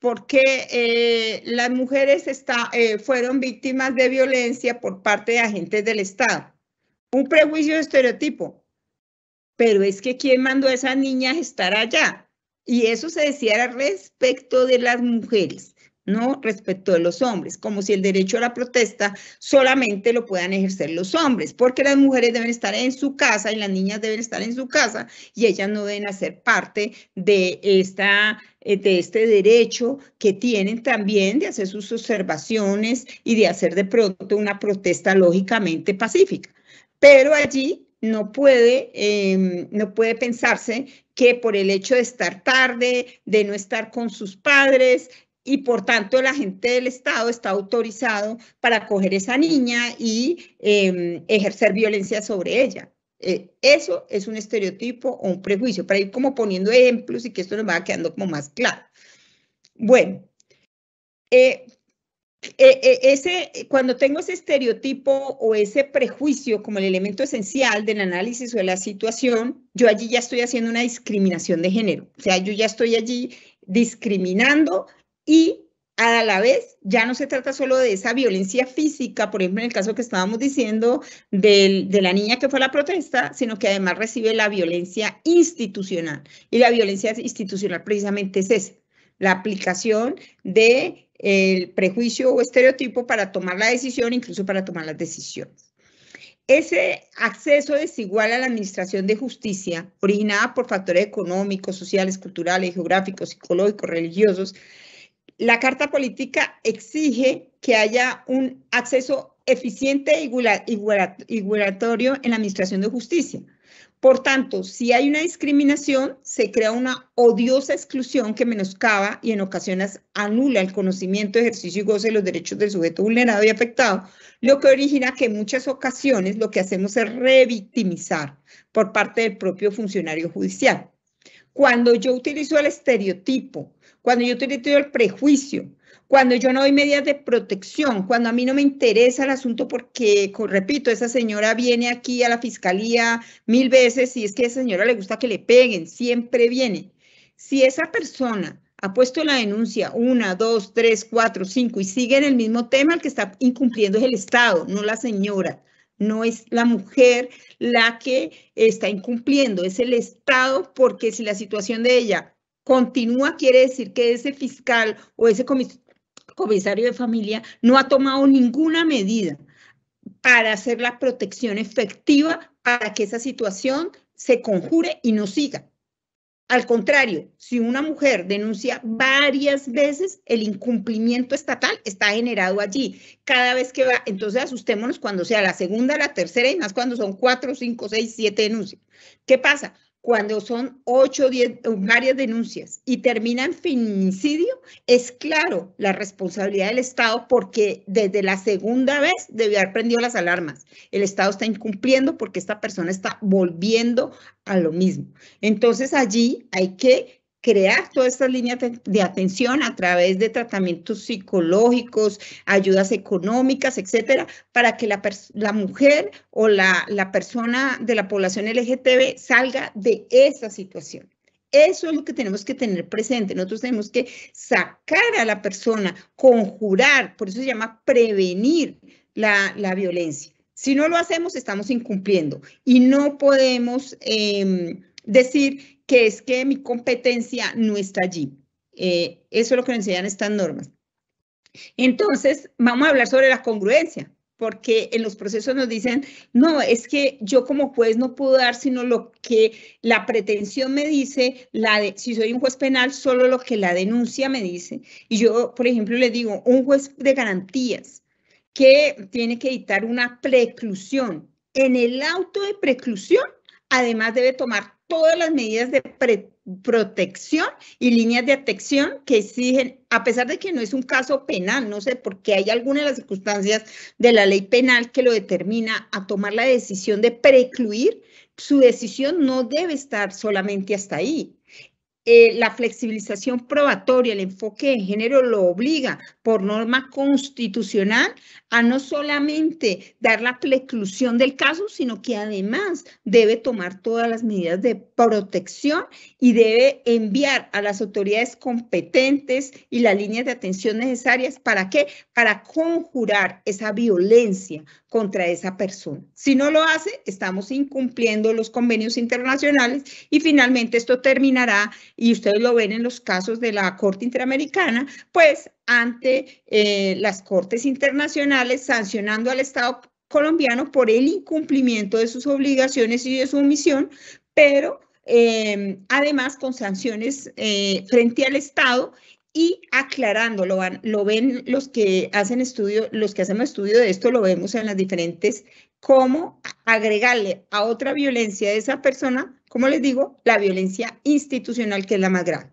Porque eh, las mujeres está, eh, fueron víctimas de violencia por parte de agentes del Estado? Un prejuicio estereotipo. Pero es que ¿quién mandó a esas niñas estar allá? Y eso se decía respecto de las mujeres. ¿no? Respecto de los hombres, como si el derecho a la protesta solamente lo puedan ejercer los hombres, porque las mujeres deben estar en su casa y las niñas deben estar en su casa y ellas no deben hacer parte de, esta, eh, de este derecho que tienen también de hacer sus observaciones y de hacer de pronto una protesta lógicamente pacífica. Pero allí no puede, em, no puede pensarse que por el hecho de estar tarde, de no estar con sus padres, y por tanto la gente del Estado está autorizado para coger esa niña y em, ejercer violencia sobre ella. Eh, eso es un estereotipo o un prejuicio, para ir como poniendo ejemplos y que esto nos vaya quedando como más claro. Bueno, eh, eh, ese, cuando tengo ese estereotipo o ese prejuicio como el elemento esencial del análisis o de la situación, yo allí ya estoy haciendo una discriminación de género. O sea, yo ya estoy allí discriminando y a la vez ya no se trata solo de esa violencia física, por ejemplo, en el caso que estábamos diciendo de la niña que fue a la protesta, sino que además recibe la violencia institucional. Y la violencia institucional precisamente es esa, la aplicación de eh, el prejuicio o estereotipo para tomar la decisión, incluso para tomar las decisiones. Ese acceso desigual a la administración de justicia, originada por factores económicos, sociales, culturales, geográficos, psicológicos, religiosos, la Carta Política exige que haya un acceso eficiente e igualatorio en la Administración de Justicia. Por tanto, si hay una discriminación, se crea una odiosa exclusión que menoscaba y en ocasiones anula el conocimiento, ejercicio y goce de los derechos del sujeto vulnerado y afectado, lo que origina que en muchas ocasiones lo que hacemos es revictimizar por parte del propio funcionario judicial. Cuando yo utilizo el estereotipo cuando yo utilizo el prejuicio, cuando yo no doy medidas de protección, cuando a mí no me interesa el asunto porque, repito, esa señora viene aquí a la fiscalía mil veces y es que a esa señora le gusta que le peguen, siempre viene. Si esa persona ha puesto la denuncia una, dos, tres, cuatro, cinco y sigue en el mismo tema, el que está incumpliendo es el Estado, no la señora. No es la mujer la que está incumpliendo, es el Estado, porque si la situación de ella continúa quiere decir que ese fiscal o ese comisario de familia no ha tomado ninguna medida para hacer la protección efectiva para que esa situación se conjure y no siga. Al contrario, si una mujer denuncia varias veces, el incumplimiento estatal está generado allí. Cada vez que va, entonces asustémonos cuando sea la segunda, la tercera y más cuando son cuatro, cinco, seis, siete denuncias. ¿Qué pasa? cuando son ocho, o 10, varias denuncias y terminan en feminicidio, es claro la responsabilidad del Estado porque desde la segunda vez debió haber prendido las alarmas. El Estado está incumpliendo porque esta persona está volviendo a lo mismo. Entonces allí hay que crear todas estas líneas de, atención a través de tratamientos psicológicos, ayudas económicas, etcétera, para que la, mujer o la, persona de la población LGTB salga de esa situación. Eso es lo que tenemos que tener presente. Nosotros tenemos que sacar a la persona, conjurar, por eso se llama prevenir la, violencia. Si no lo hacemos, estamos incumpliendo y no podemos em, decir que es que mi competencia no está allí. Eh, eso es lo que nos enseñan estas normas. Entonces, vamos a hablar sobre la congruencia, porque en los procesos nos dicen, no, es que yo como juez no puedo dar sino lo que la pretensión me dice, la si soy un juez penal, solo lo que la denuncia me dice. Y yo, por ejemplo, le digo, un juez de garantías que tiene que editar una preclusión. En el auto de preclusión Además, debe tomar todas las medidas de protección y líneas de atención que exigen, a pesar de que no es un caso penal, no sé, porque hay alguna de las circunstancias de la ley penal que lo determina a tomar la decisión de precluir, su decisión no debe estar solamente hasta ahí. Eh, la flexibilización probatoria, el enfoque de género lo obliga por norma constitucional a no solamente dar la preclusión del caso, sino que además debe tomar todas las medidas de protección y debe enviar a las autoridades competentes y las líneas de atención necesarias. ¿Para qué? Para conjurar esa violencia contra esa persona. Si no lo hace, estamos incumpliendo los convenios internacionales y finalmente esto terminará y ustedes lo ven en los casos de la Corte Interamericana, pues ante eh, las Cortes Internacionales sancionando al Estado colombiano por el incumplimiento de sus obligaciones y de su omisión, pero em, además con sanciones eh, frente al Estado y aclarando, lo, ven los que hacen estudio, los que hacemos estudio de esto, lo vemos en las diferentes cómo agregarle a otra violencia de esa persona, como les digo, la violencia institucional, que es la más grave.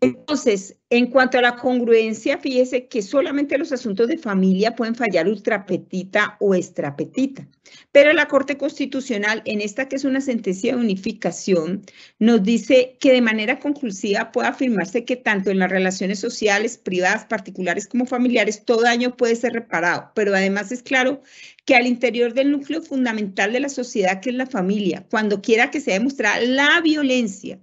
Entonces, en cuanto a la congruencia, fíjese que solamente los asuntos de familia pueden fallar ultrapetita o extrapetita. Pero la Corte Constitucional, en esta que es una sentencia de unificación, nos dice que de manera conclusiva puede afirmarse que tanto en las relaciones sociales, privadas, particulares como familiares, todo daño puede ser reparado. Pero además es claro que al interior del núcleo fundamental de la sociedad, que es la familia, cuando quiera que sea demostrada la violencia,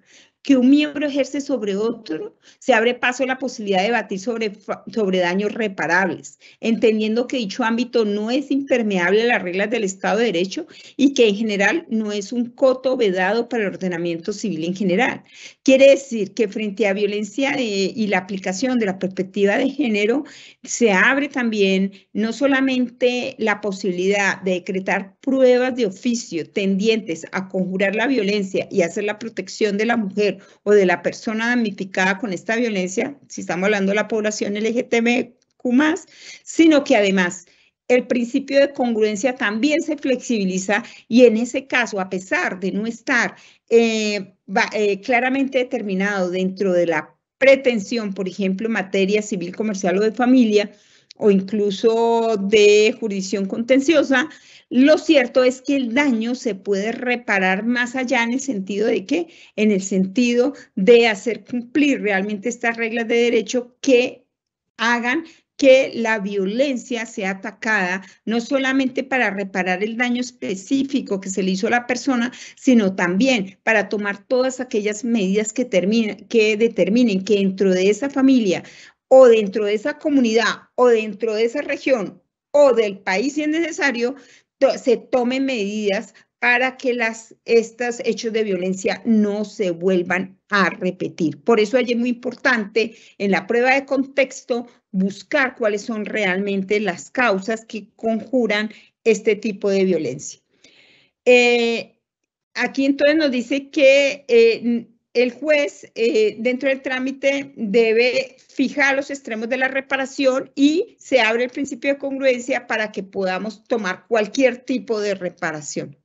que un miembro ejerce sobre otro, se abre paso a la posibilidad de debatir sobre, sobre daños reparables, entendiendo que dicho ámbito no es impermeable a las reglas del Estado de Derecho y que en general no es un coto vedado para el ordenamiento civil en general. Quiere decir que frente a violencia eh, y la aplicación de la perspectiva de género, se abre también no solamente la posibilidad de decretar pruebas de oficio tendientes a conjurar la violencia y hacer la protección de la mujer, o de la persona damnificada con esta violencia, si estamos hablando de la población LGTBQ sino que además el principio de congruencia también se flexibiliza y en ese caso, a pesar de no estar eh, eh, claramente determinado dentro de la pretensión, por ejemplo, en materia civil, comercial o de familia, o incluso de jurisdicción contenciosa, lo cierto es que el daño se puede reparar más allá en el sentido de que, en el sentido de hacer cumplir realmente estas reglas de derecho que hagan que la violencia sea atacada, no solamente para reparar el daño específico que se le hizo a la persona, sino también para tomar todas aquellas medidas que, que determinen que dentro de esa familia o dentro de esa comunidad o dentro de esa región o del país si es necesario, se tomen medidas para que las, estos hechos de violencia no se vuelvan a repetir. Por eso es muy importante en la prueba de contexto buscar cuáles son realmente las causas que conjuran este tipo de violencia. Eh, aquí entonces nos dice que eh, el juez eh, dentro del trámite debe fijar los extremos de la reparación y se abre el principio de congruencia para que podamos tomar cualquier tipo de reparación.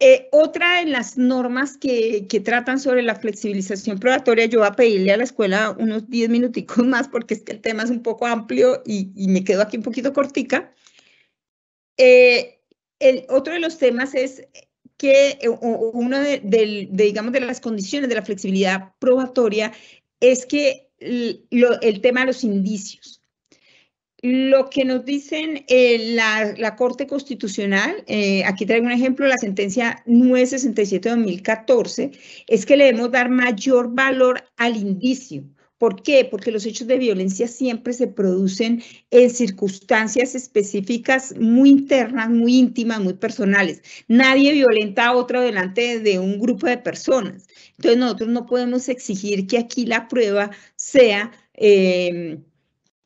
Eh, otra de las normas que, tratan sobre la flexibilización probatoria, yo voy a pedirle a la escuela unos 10 minuticos más porque es que el tema es un poco amplio y, me quedo aquí un poquito cortica. Eh, el, otro de los temas es que eh, una de, digamos, de las condiciones de la flexibilidad probatoria es que el, tema de los indicios. Lo que nos dicen eh, la, Corte Constitucional, eh, aquí traigo un ejemplo, la sentencia 967 de 2014, es que le debemos dar mayor valor al indicio ¿Por qué? Porque los hechos de violencia siempre se producen en circunstancias específicas muy internas, muy íntimas, muy personales. Nadie violenta a otro delante de un grupo de personas. Entonces nosotros no podemos exigir que aquí la prueba sea... Eh,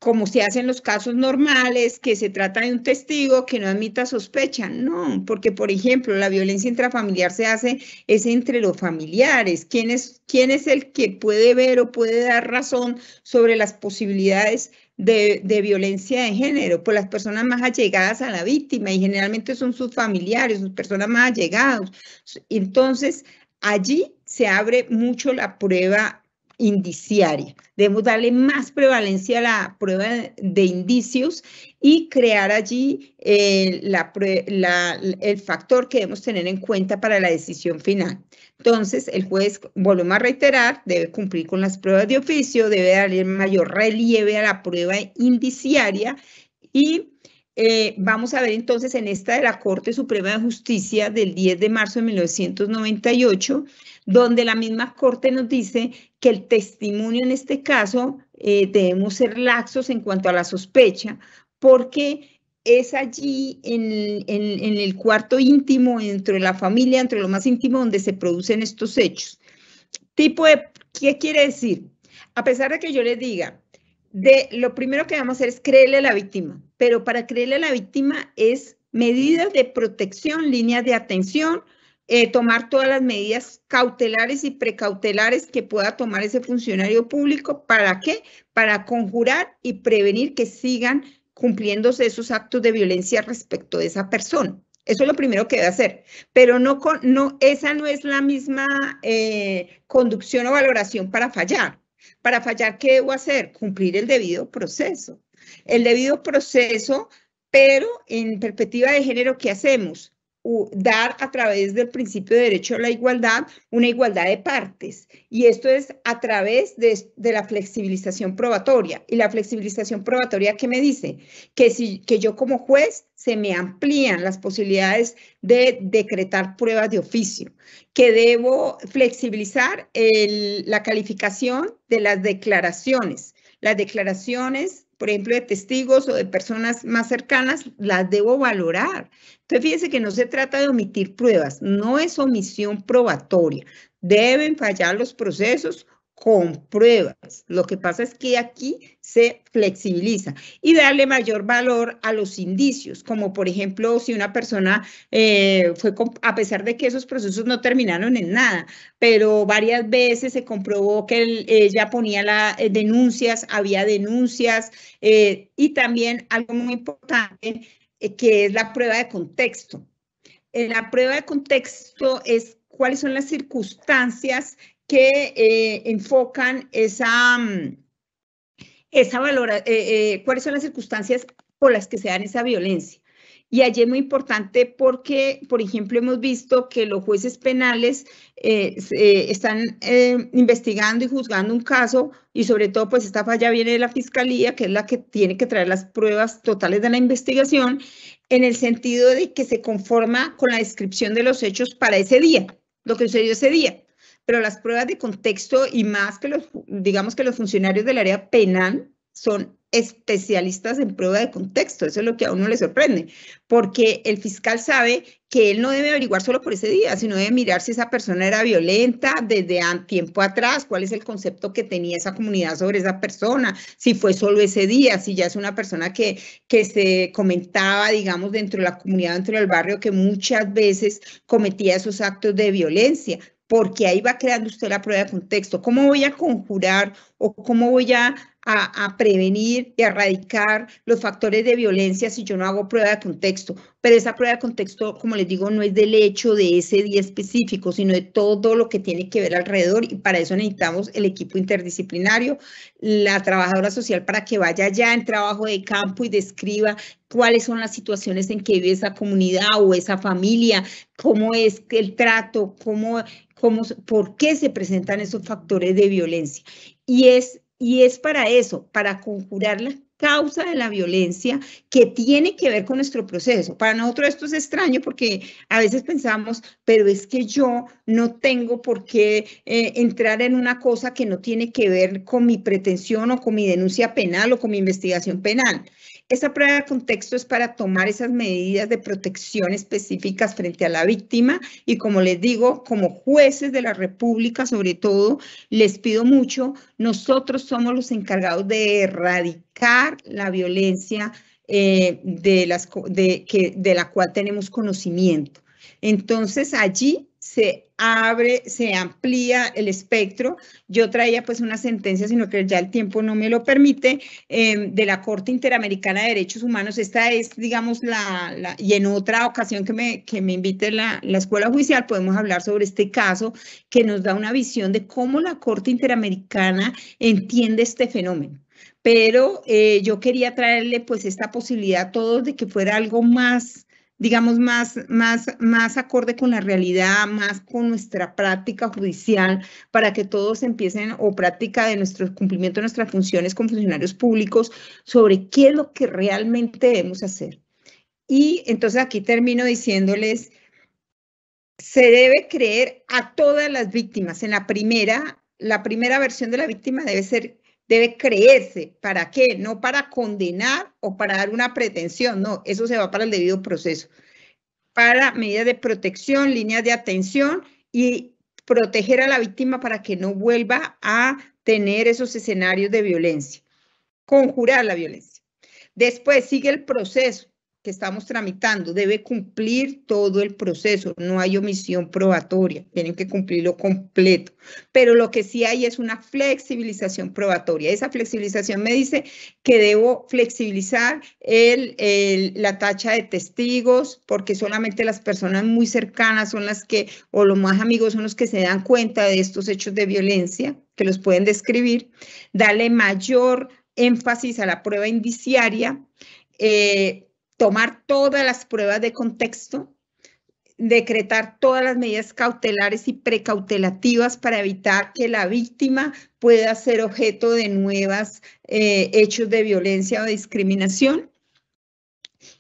como se hace en los casos normales, que se trata de un testigo que no admita sospecha. No, porque por ejemplo, la violencia intrafamiliar se hace es entre los familiares. ¿Quién es, quién es el que puede ver o puede dar razón sobre las posibilidades de, de violencia de género? Pues las personas más allegadas a la víctima y generalmente son sus familiares, sus personas más allegadas. Entonces, allí se abre mucho la prueba indiciaria. Debemos darle más prevalencia a la prueba de indicios y crear allí eh, la, el factor que debemos tener en cuenta para la decisión final. Entonces, el juez, volvemos a reiterar, debe cumplir con las pruebas de oficio, debe darle mayor relieve a la prueba indiciaria y eh, vamos a ver entonces en esta de la Corte Suprema de Justicia del 10 de marzo de 1998, donde la misma Corte nos dice que el testimonio en este caso eh, debemos ser laxos en cuanto a la sospecha, porque es allí en, el cuarto íntimo, entre la familia, entre lo más íntimo, donde se producen estos hechos. Tipo ¿qué quiere decir? A pesar de que yo le diga, de, lo primero que vamos a hacer es creerle a la víctima, pero para creerle a la víctima es medidas de protección, líneas de atención, eh, tomar todas las medidas cautelares y precautelares que pueda tomar ese funcionario público. ¿Para qué? Para conjurar y prevenir que sigan cumpliéndose esos actos de violencia respecto de esa persona. Eso es lo primero que debe hacer, pero no, con, no esa no es la misma eh, conducción o valoración para fallar. Para fallar, ¿qué debo hacer? Cumplir el debido proceso. El debido proceso, pero en perspectiva de género, ¿qué hacemos? dar a través del principio de derecho a la igualdad una igualdad de partes. Y esto es a través de, la flexibilización probatoria. Y la flexibilización probatoria que me dice que, si, que yo como juez se me amplían las posibilidades de decretar pruebas de oficio, que debo flexibilizar la calificación de las declaraciones. Las declaraciones por ejemplo, de testigos o de personas más cercanas, las debo valorar. Entonces, fíjense que no se trata de omitir pruebas, no es omisión probatoria. Deben fallar los procesos con pruebas. Lo que pasa es que aquí se flexibiliza y darle mayor valor a los indicios, como por ejemplo si una persona eh, fue, a pesar de que esos procesos no terminaron en nada, pero varias veces se comprobó que ella ponía la, eh, denuncias, había denuncias eh, y también algo muy importante que es la prueba de contexto. la prueba de contexto es cuáles son las circunstancias que eh, enfocan esa, mm, esa valora, eh, eh, cuáles son las circunstancias por las que se dan esa violencia. Y allí es muy importante porque, por ejemplo, hemos visto que los jueces penales están investigando y juzgando un caso y sobre todo pues esta falla viene de la fiscalía, que es la que tiene que traer las pruebas totales de la investigación, en el sentido de que se conforma con la descripción de los hechos para ese día, lo que sucedió ese día pero las pruebas de contexto y más que los, digamos que los funcionarios del área penal son especialistas en prueba de contexto. Eso es lo que a uno le sorprende, porque el fiscal sabe que él no debe averiguar solo por ese día, sino debe mirar si esa persona era violenta desde tiempo atrás, cuál es el concepto que tenía esa comunidad sobre esa persona, si fue solo ese día, si ya es una persona que, que se comentaba, digamos, dentro de la comunidad, dentro del barrio, que muchas veces cometía esos actos de violencia porque ahí va creando usted la prueba de contexto. ¿Cómo voy a conjurar o cómo voy a, prevenir y erradicar los factores de violencia si yo no hago prueba de contexto. Pero esa prueba de contexto, como les digo, no es del hecho de ese día específico, sino de todo lo que tiene que ver alrededor y para eso necesitamos el equipo interdisciplinario, la trabajadora social para que vaya ya en trabajo de campo y describa cuáles son las situaciones en que vive esa comunidad o esa familia, cómo es el trato, cómo, Cómo, por qué se presentan esos factores de violencia. Y es, y es para eso, para conjurar la causa de la violencia que tiene que ver con nuestro proceso. Para nosotros esto es extraño porque a veces pensamos, pero es que yo no tengo por qué eh, entrar en una cosa que no tiene que ver con mi pretensión o con mi denuncia penal o con mi investigación penal. Esa prueba de contexto es para tomar esas medidas de protección específicas frente a la víctima y como les digo, como jueces de la República sobre todo, les pido mucho, nosotros somos los encargados de erradicar la violencia eh, de, las, que, de la cual tenemos conocimiento. Entonces allí se abre, se amplía el espectro. Yo traía pues una sentencia, sino que ya el tiempo no me lo permite, em, de la Corte Interamericana de Derechos Humanos. Esta es, digamos, la, y en otra ocasión que me, que me invite la, Escuela Judicial, podemos hablar sobre este caso que nos da una visión de cómo la Corte Interamericana entiende este fenómeno. Pero eh, yo quería traerle pues esta posibilidad a todos de que fuera algo más digamos, más, más, más acorde con la realidad, más con nuestra práctica judicial, para que todos empiecen o práctica de nuestro cumplimiento de nuestras funciones con funcionarios públicos sobre qué es lo que realmente debemos hacer. Y entonces aquí termino diciéndoles, se debe creer a todas las víctimas. En la primera, la primera versión de la víctima debe ser debe creerse. ¿Para qué? No para condenar o para dar una pretensión, no, eso se va para el debido proceso. Para medidas de protección, líneas de atención y proteger a la víctima para que no vuelva a tener esos escenarios de violencia. Conjurar la violencia. Después sigue el proceso que estamos tramitando debe cumplir todo el proceso, no hay omisión probatoria, tienen que cumplirlo completo, pero lo que sí hay es una flexibilización probatoria. Esa flexibilización me dice que debo flexibilizar el, la tacha de testigos porque solamente las personas muy cercanas son las que, o los más amigos son los que se dan cuenta de estos hechos de violencia, que los pueden describir, darle mayor énfasis a la prueba indiciaria. Eh, tomar todas las pruebas de contexto, decretar todas las medidas cautelares y precautelativas para evitar que la víctima pueda ser objeto de nuevos eh, hechos de violencia o discriminación.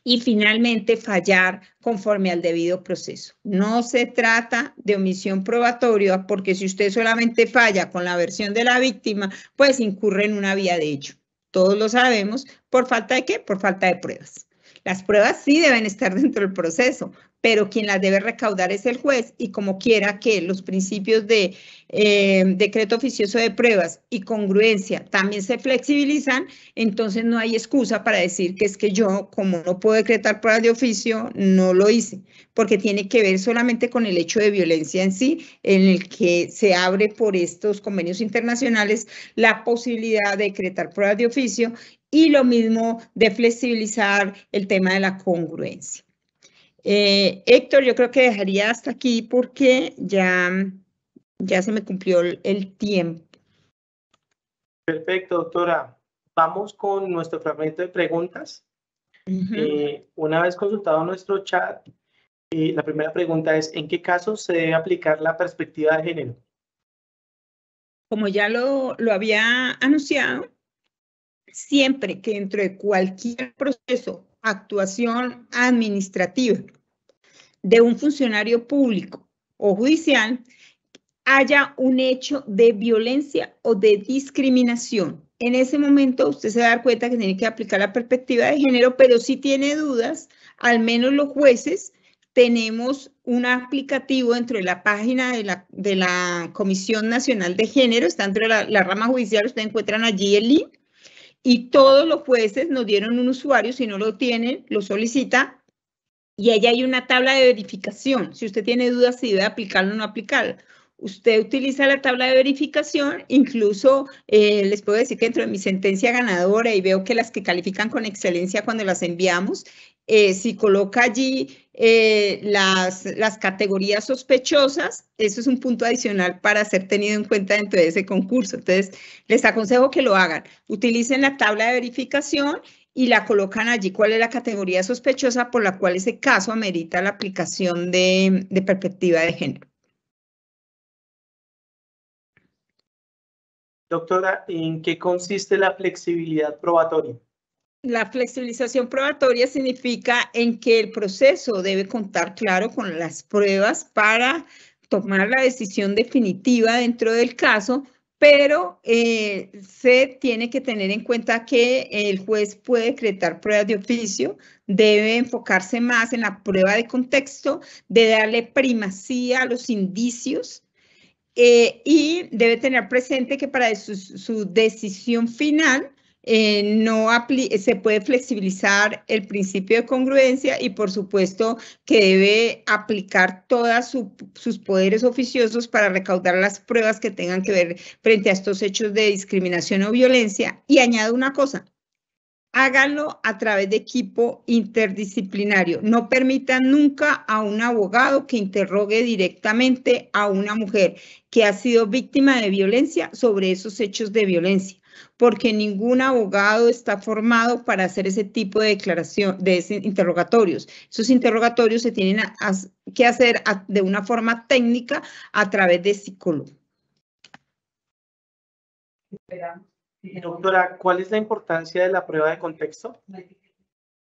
Y finalmente, fallar conforme al debido proceso. No se trata de omisión probatoria, porque si usted solamente falla con la versión de la víctima, pues incurre en una vía de hecho. Todos lo sabemos, ¿por falta de qué? Por falta de pruebas. Las pruebas sí deben estar dentro del proceso, pero quien las debe recaudar es el juez y como quiera que los principios de eh, decreto oficioso de pruebas y congruencia también se flexibilizan, entonces no hay excusa para decir que es que yo, como no puedo decretar pruebas de oficio, no lo hice, porque tiene que ver solamente con el hecho de violencia en sí, en el que se abre por estos convenios internacionales la posibilidad de decretar pruebas de oficio y lo mismo de flexibilizar el tema de la congruencia. Eh, Héctor, yo creo que dejaría hasta aquí porque ya, ya se me cumplió el, tiempo. Perfecto, doctora. Vamos con nuestro fragmento de preguntas. Eh, una vez consultado nuestro chat, eh, la primera pregunta es, ¿en qué casos se debe aplicar la perspectiva de género? Como ya lo, lo había anunciado, siempre que dentro de cualquier proceso, actuación administrativa de un funcionario público o judicial haya un hecho de violencia o de discriminación. En ese momento usted se va a dar cuenta que tiene que aplicar la perspectiva de género, pero si tiene dudas, al menos los jueces tenemos un aplicativo dentro de la página de la, Comisión Nacional de Género, está dentro de la, la rama judicial, ustedes encuentran allí el link, y todos los jueces nos dieron un usuario, si no lo tienen, lo solicita y allá hay una tabla de verificación. Si usted tiene dudas si debe aplicarlo o no aplicar, Usted utiliza la tabla de verificación, incluso eh, les puedo decir que dentro de mi sentencia ganadora y veo que las que califican con excelencia cuando las enviamos, eh, si coloca allí eh, las, categorías sospechosas, eso es un punto adicional para ser tenido en cuenta dentro de ese concurso. Entonces, les aconsejo que lo hagan. Utilicen la tabla de verificación y la colocan allí cuál es la categoría sospechosa por la cual ese caso amerita la aplicación de, de perspectiva de género. Doctora, ¿en qué consiste la flexibilidad probatoria? La flexibilización probatoria significa en que el proceso debe contar, claro, con las pruebas para tomar la decisión definitiva dentro del caso, pero eh, se tiene que tener en cuenta que el juez puede decretar pruebas de oficio, debe enfocarse más en la prueba de contexto, de darle primacía a los indicios eh, y debe tener presente que para su, su decisión final eh, no eh, se puede flexibilizar el principio de congruencia y por supuesto que debe aplicar todos sus poderes oficiosos para recaudar las pruebas que tengan que ver frente a estos hechos de discriminación o violencia. Y añado una cosa, háganlo a través de equipo interdisciplinario. No permitan nunca a un abogado que interrogue directamente a una mujer que ha sido víctima de violencia sobre esos hechos de violencia porque ningún abogado está formado para hacer ese tipo de declaración, de interrogatorios. Esos interrogatorios se tienen que hacer de una forma técnica a través de psicólogo. Doctora, ¿cuál es la importancia de la prueba de contexto?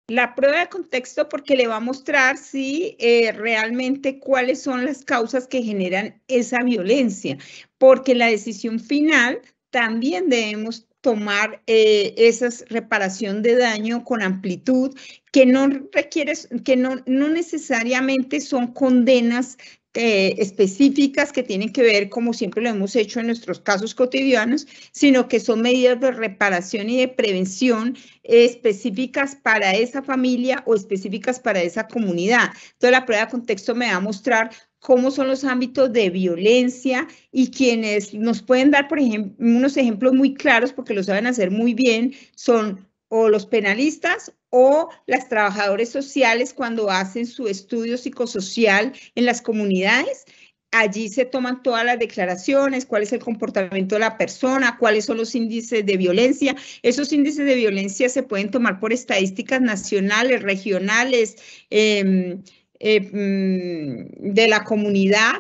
La prueba de contexto porque le va a mostrar si eh, realmente cuáles son las causas que generan esa violencia, porque la decisión final también debemos tomar eh, esa reparación de daño con amplitud que no requiere, que no, necesariamente son condenas eh, específicas que tienen que ver, como siempre lo hemos hecho en nuestros casos cotidianos, sino que son medidas de reparación y de prevención específicas para esa familia o específicas para esa comunidad. Entonces, la prueba de contexto me va a mostrar cómo son los ámbitos de violencia y quienes nos pueden dar, por ejemplo, unos ejemplos muy claros porque lo saben hacer muy bien, son o los penalistas o las trabajadoras sociales cuando hacen su estudio psicosocial en las comunidades. Allí se toman todas las declaraciones, cuál es el comportamiento de la persona, cuáles son los índices de violencia. Esos índices de violencia se pueden tomar por estadísticas nacionales, regionales, eh, eh, mm, de la comunidad.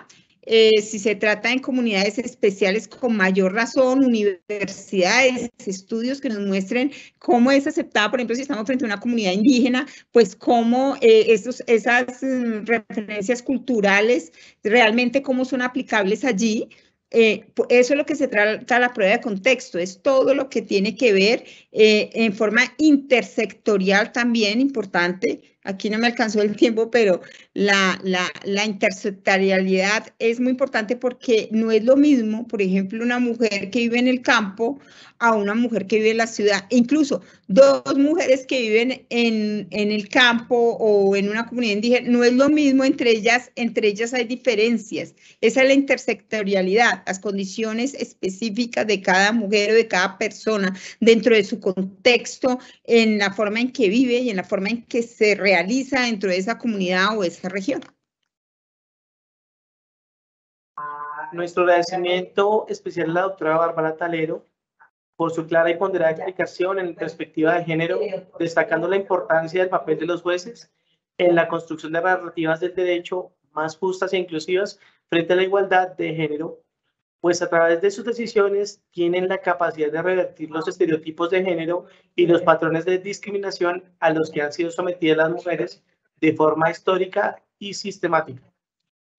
Eh, si se trata en comunidades especiales, con mayor razón, universidades, estudios que nos muestren cómo es aceptada, por ejemplo, si estamos frente a una comunidad indígena, pues cómo eh, esas mm, referencias culturales realmente cómo son aplicables allí. eso es lo que se trata la prueba de contexto, es todo lo que tiene que ver en forma intersectorial también importante aquí no me alcanzó el tiempo, pero la, la, intersectorialidad es muy importante porque no es lo mismo, por ejemplo, una mujer que vive en el campo a una mujer que vive en la ciudad. Incluso dos mujeres que viven en, en el campo o en una comunidad indígena, no es lo mismo entre ellas, entre ellas hay diferencias. Esa es la intersectorialidad, las condiciones específicas de cada mujer o de cada persona dentro de su contexto, en la forma en que vive y en la forma en que se realiza realiza dentro de esa comunidad o esa región. Nuestro agradecimiento especial a la doctora Bárbara Talero por su clara y ponderada explicación en perspectiva de género, destacando la importancia del papel de los jueces en la construcción de narrativas del derecho más justas e inclusivas frente a la igualdad de género pues a través de sus decisiones tienen la capacidad de revertir los estereotipos de género y los patrones de discriminación a los que han sido sometidas las mujeres de forma histórica y sistemática.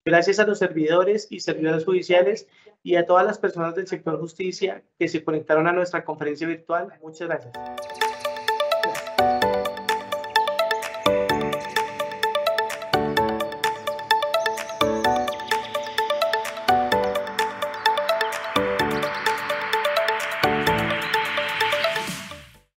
Gracias a los servidores y servidores judiciales y a todas las personas del sector justicia que se conectaron a nuestra conferencia virtual, muchas gracias.